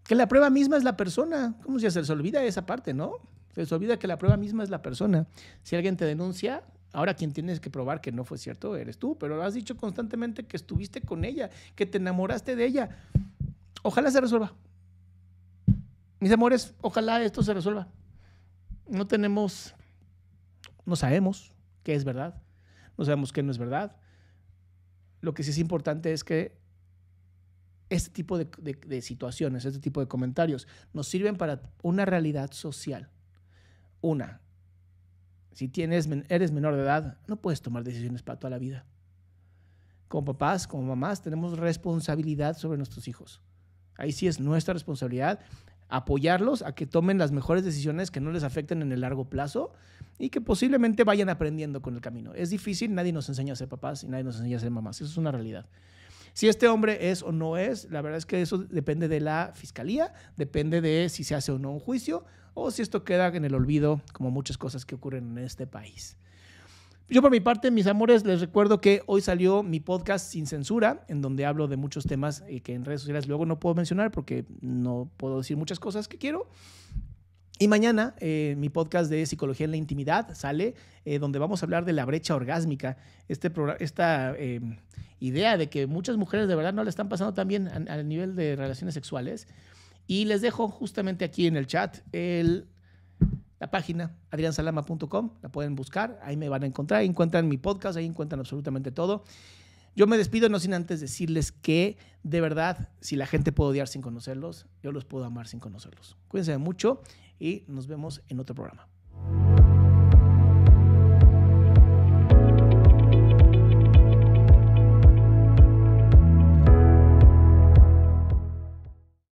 Que la prueba misma es la persona. ¿Cómo si se les olvida esa parte, no? Se les olvida que la prueba misma es la persona. Si alguien te denuncia, ahora quien tienes que probar que no fue cierto eres tú, pero has dicho constantemente que estuviste con ella, que te enamoraste de ella. Ojalá se resuelva. Mis amores, ojalá esto se resuelva. No tenemos no sabemos qué es verdad, no sabemos qué no es verdad. Lo que sí es importante es que este tipo de, situaciones, este tipo de comentarios, nos sirven para una realidad social. Una, si tienes, eres menor de edad, no puedes tomar decisiones para toda la vida. Como papás, como mamás, tenemos responsabilidad sobre nuestros hijos. Ahí sí es nuestra responsabilidad apoyarlos a que tomen las mejores decisiones que no les afecten en el largo plazo y que posiblemente vayan aprendiendo con el camino. Es difícil, nadie nos enseña a ser papás y nadie nos enseña a ser mamás. Eso es una realidad. Si este hombre es o no es, la verdad es que eso depende de la fiscalía, depende de si se hace o no un juicio o si esto queda en el olvido, como muchas cosas que ocurren en este país. Yo por mi parte, mis amores, les recuerdo que hoy salió mi podcast Sin Censura, en donde hablo de muchos temas eh, que en redes sociales luego no puedo mencionar porque no puedo decir muchas cosas que quiero. Y mañana eh, mi podcast de Psicología en la Intimidad sale, eh, donde vamos a hablar de la brecha orgásmica, este esta idea de que muchas mujeres de verdad no le están pasando tan bien al nivel de relaciones sexuales. Y les dejo justamente aquí en el chat el la página adriansalama.com, la pueden buscar, ahí me van a encontrar, ahí encuentran mi podcast, ahí encuentran absolutamente todo. Yo me despido no sin antes decirles que de verdad, si la gente puede odiar sin conocerlos, yo los puedo amar sin conocerlos. Cuídense mucho y nos vemos en otro programa.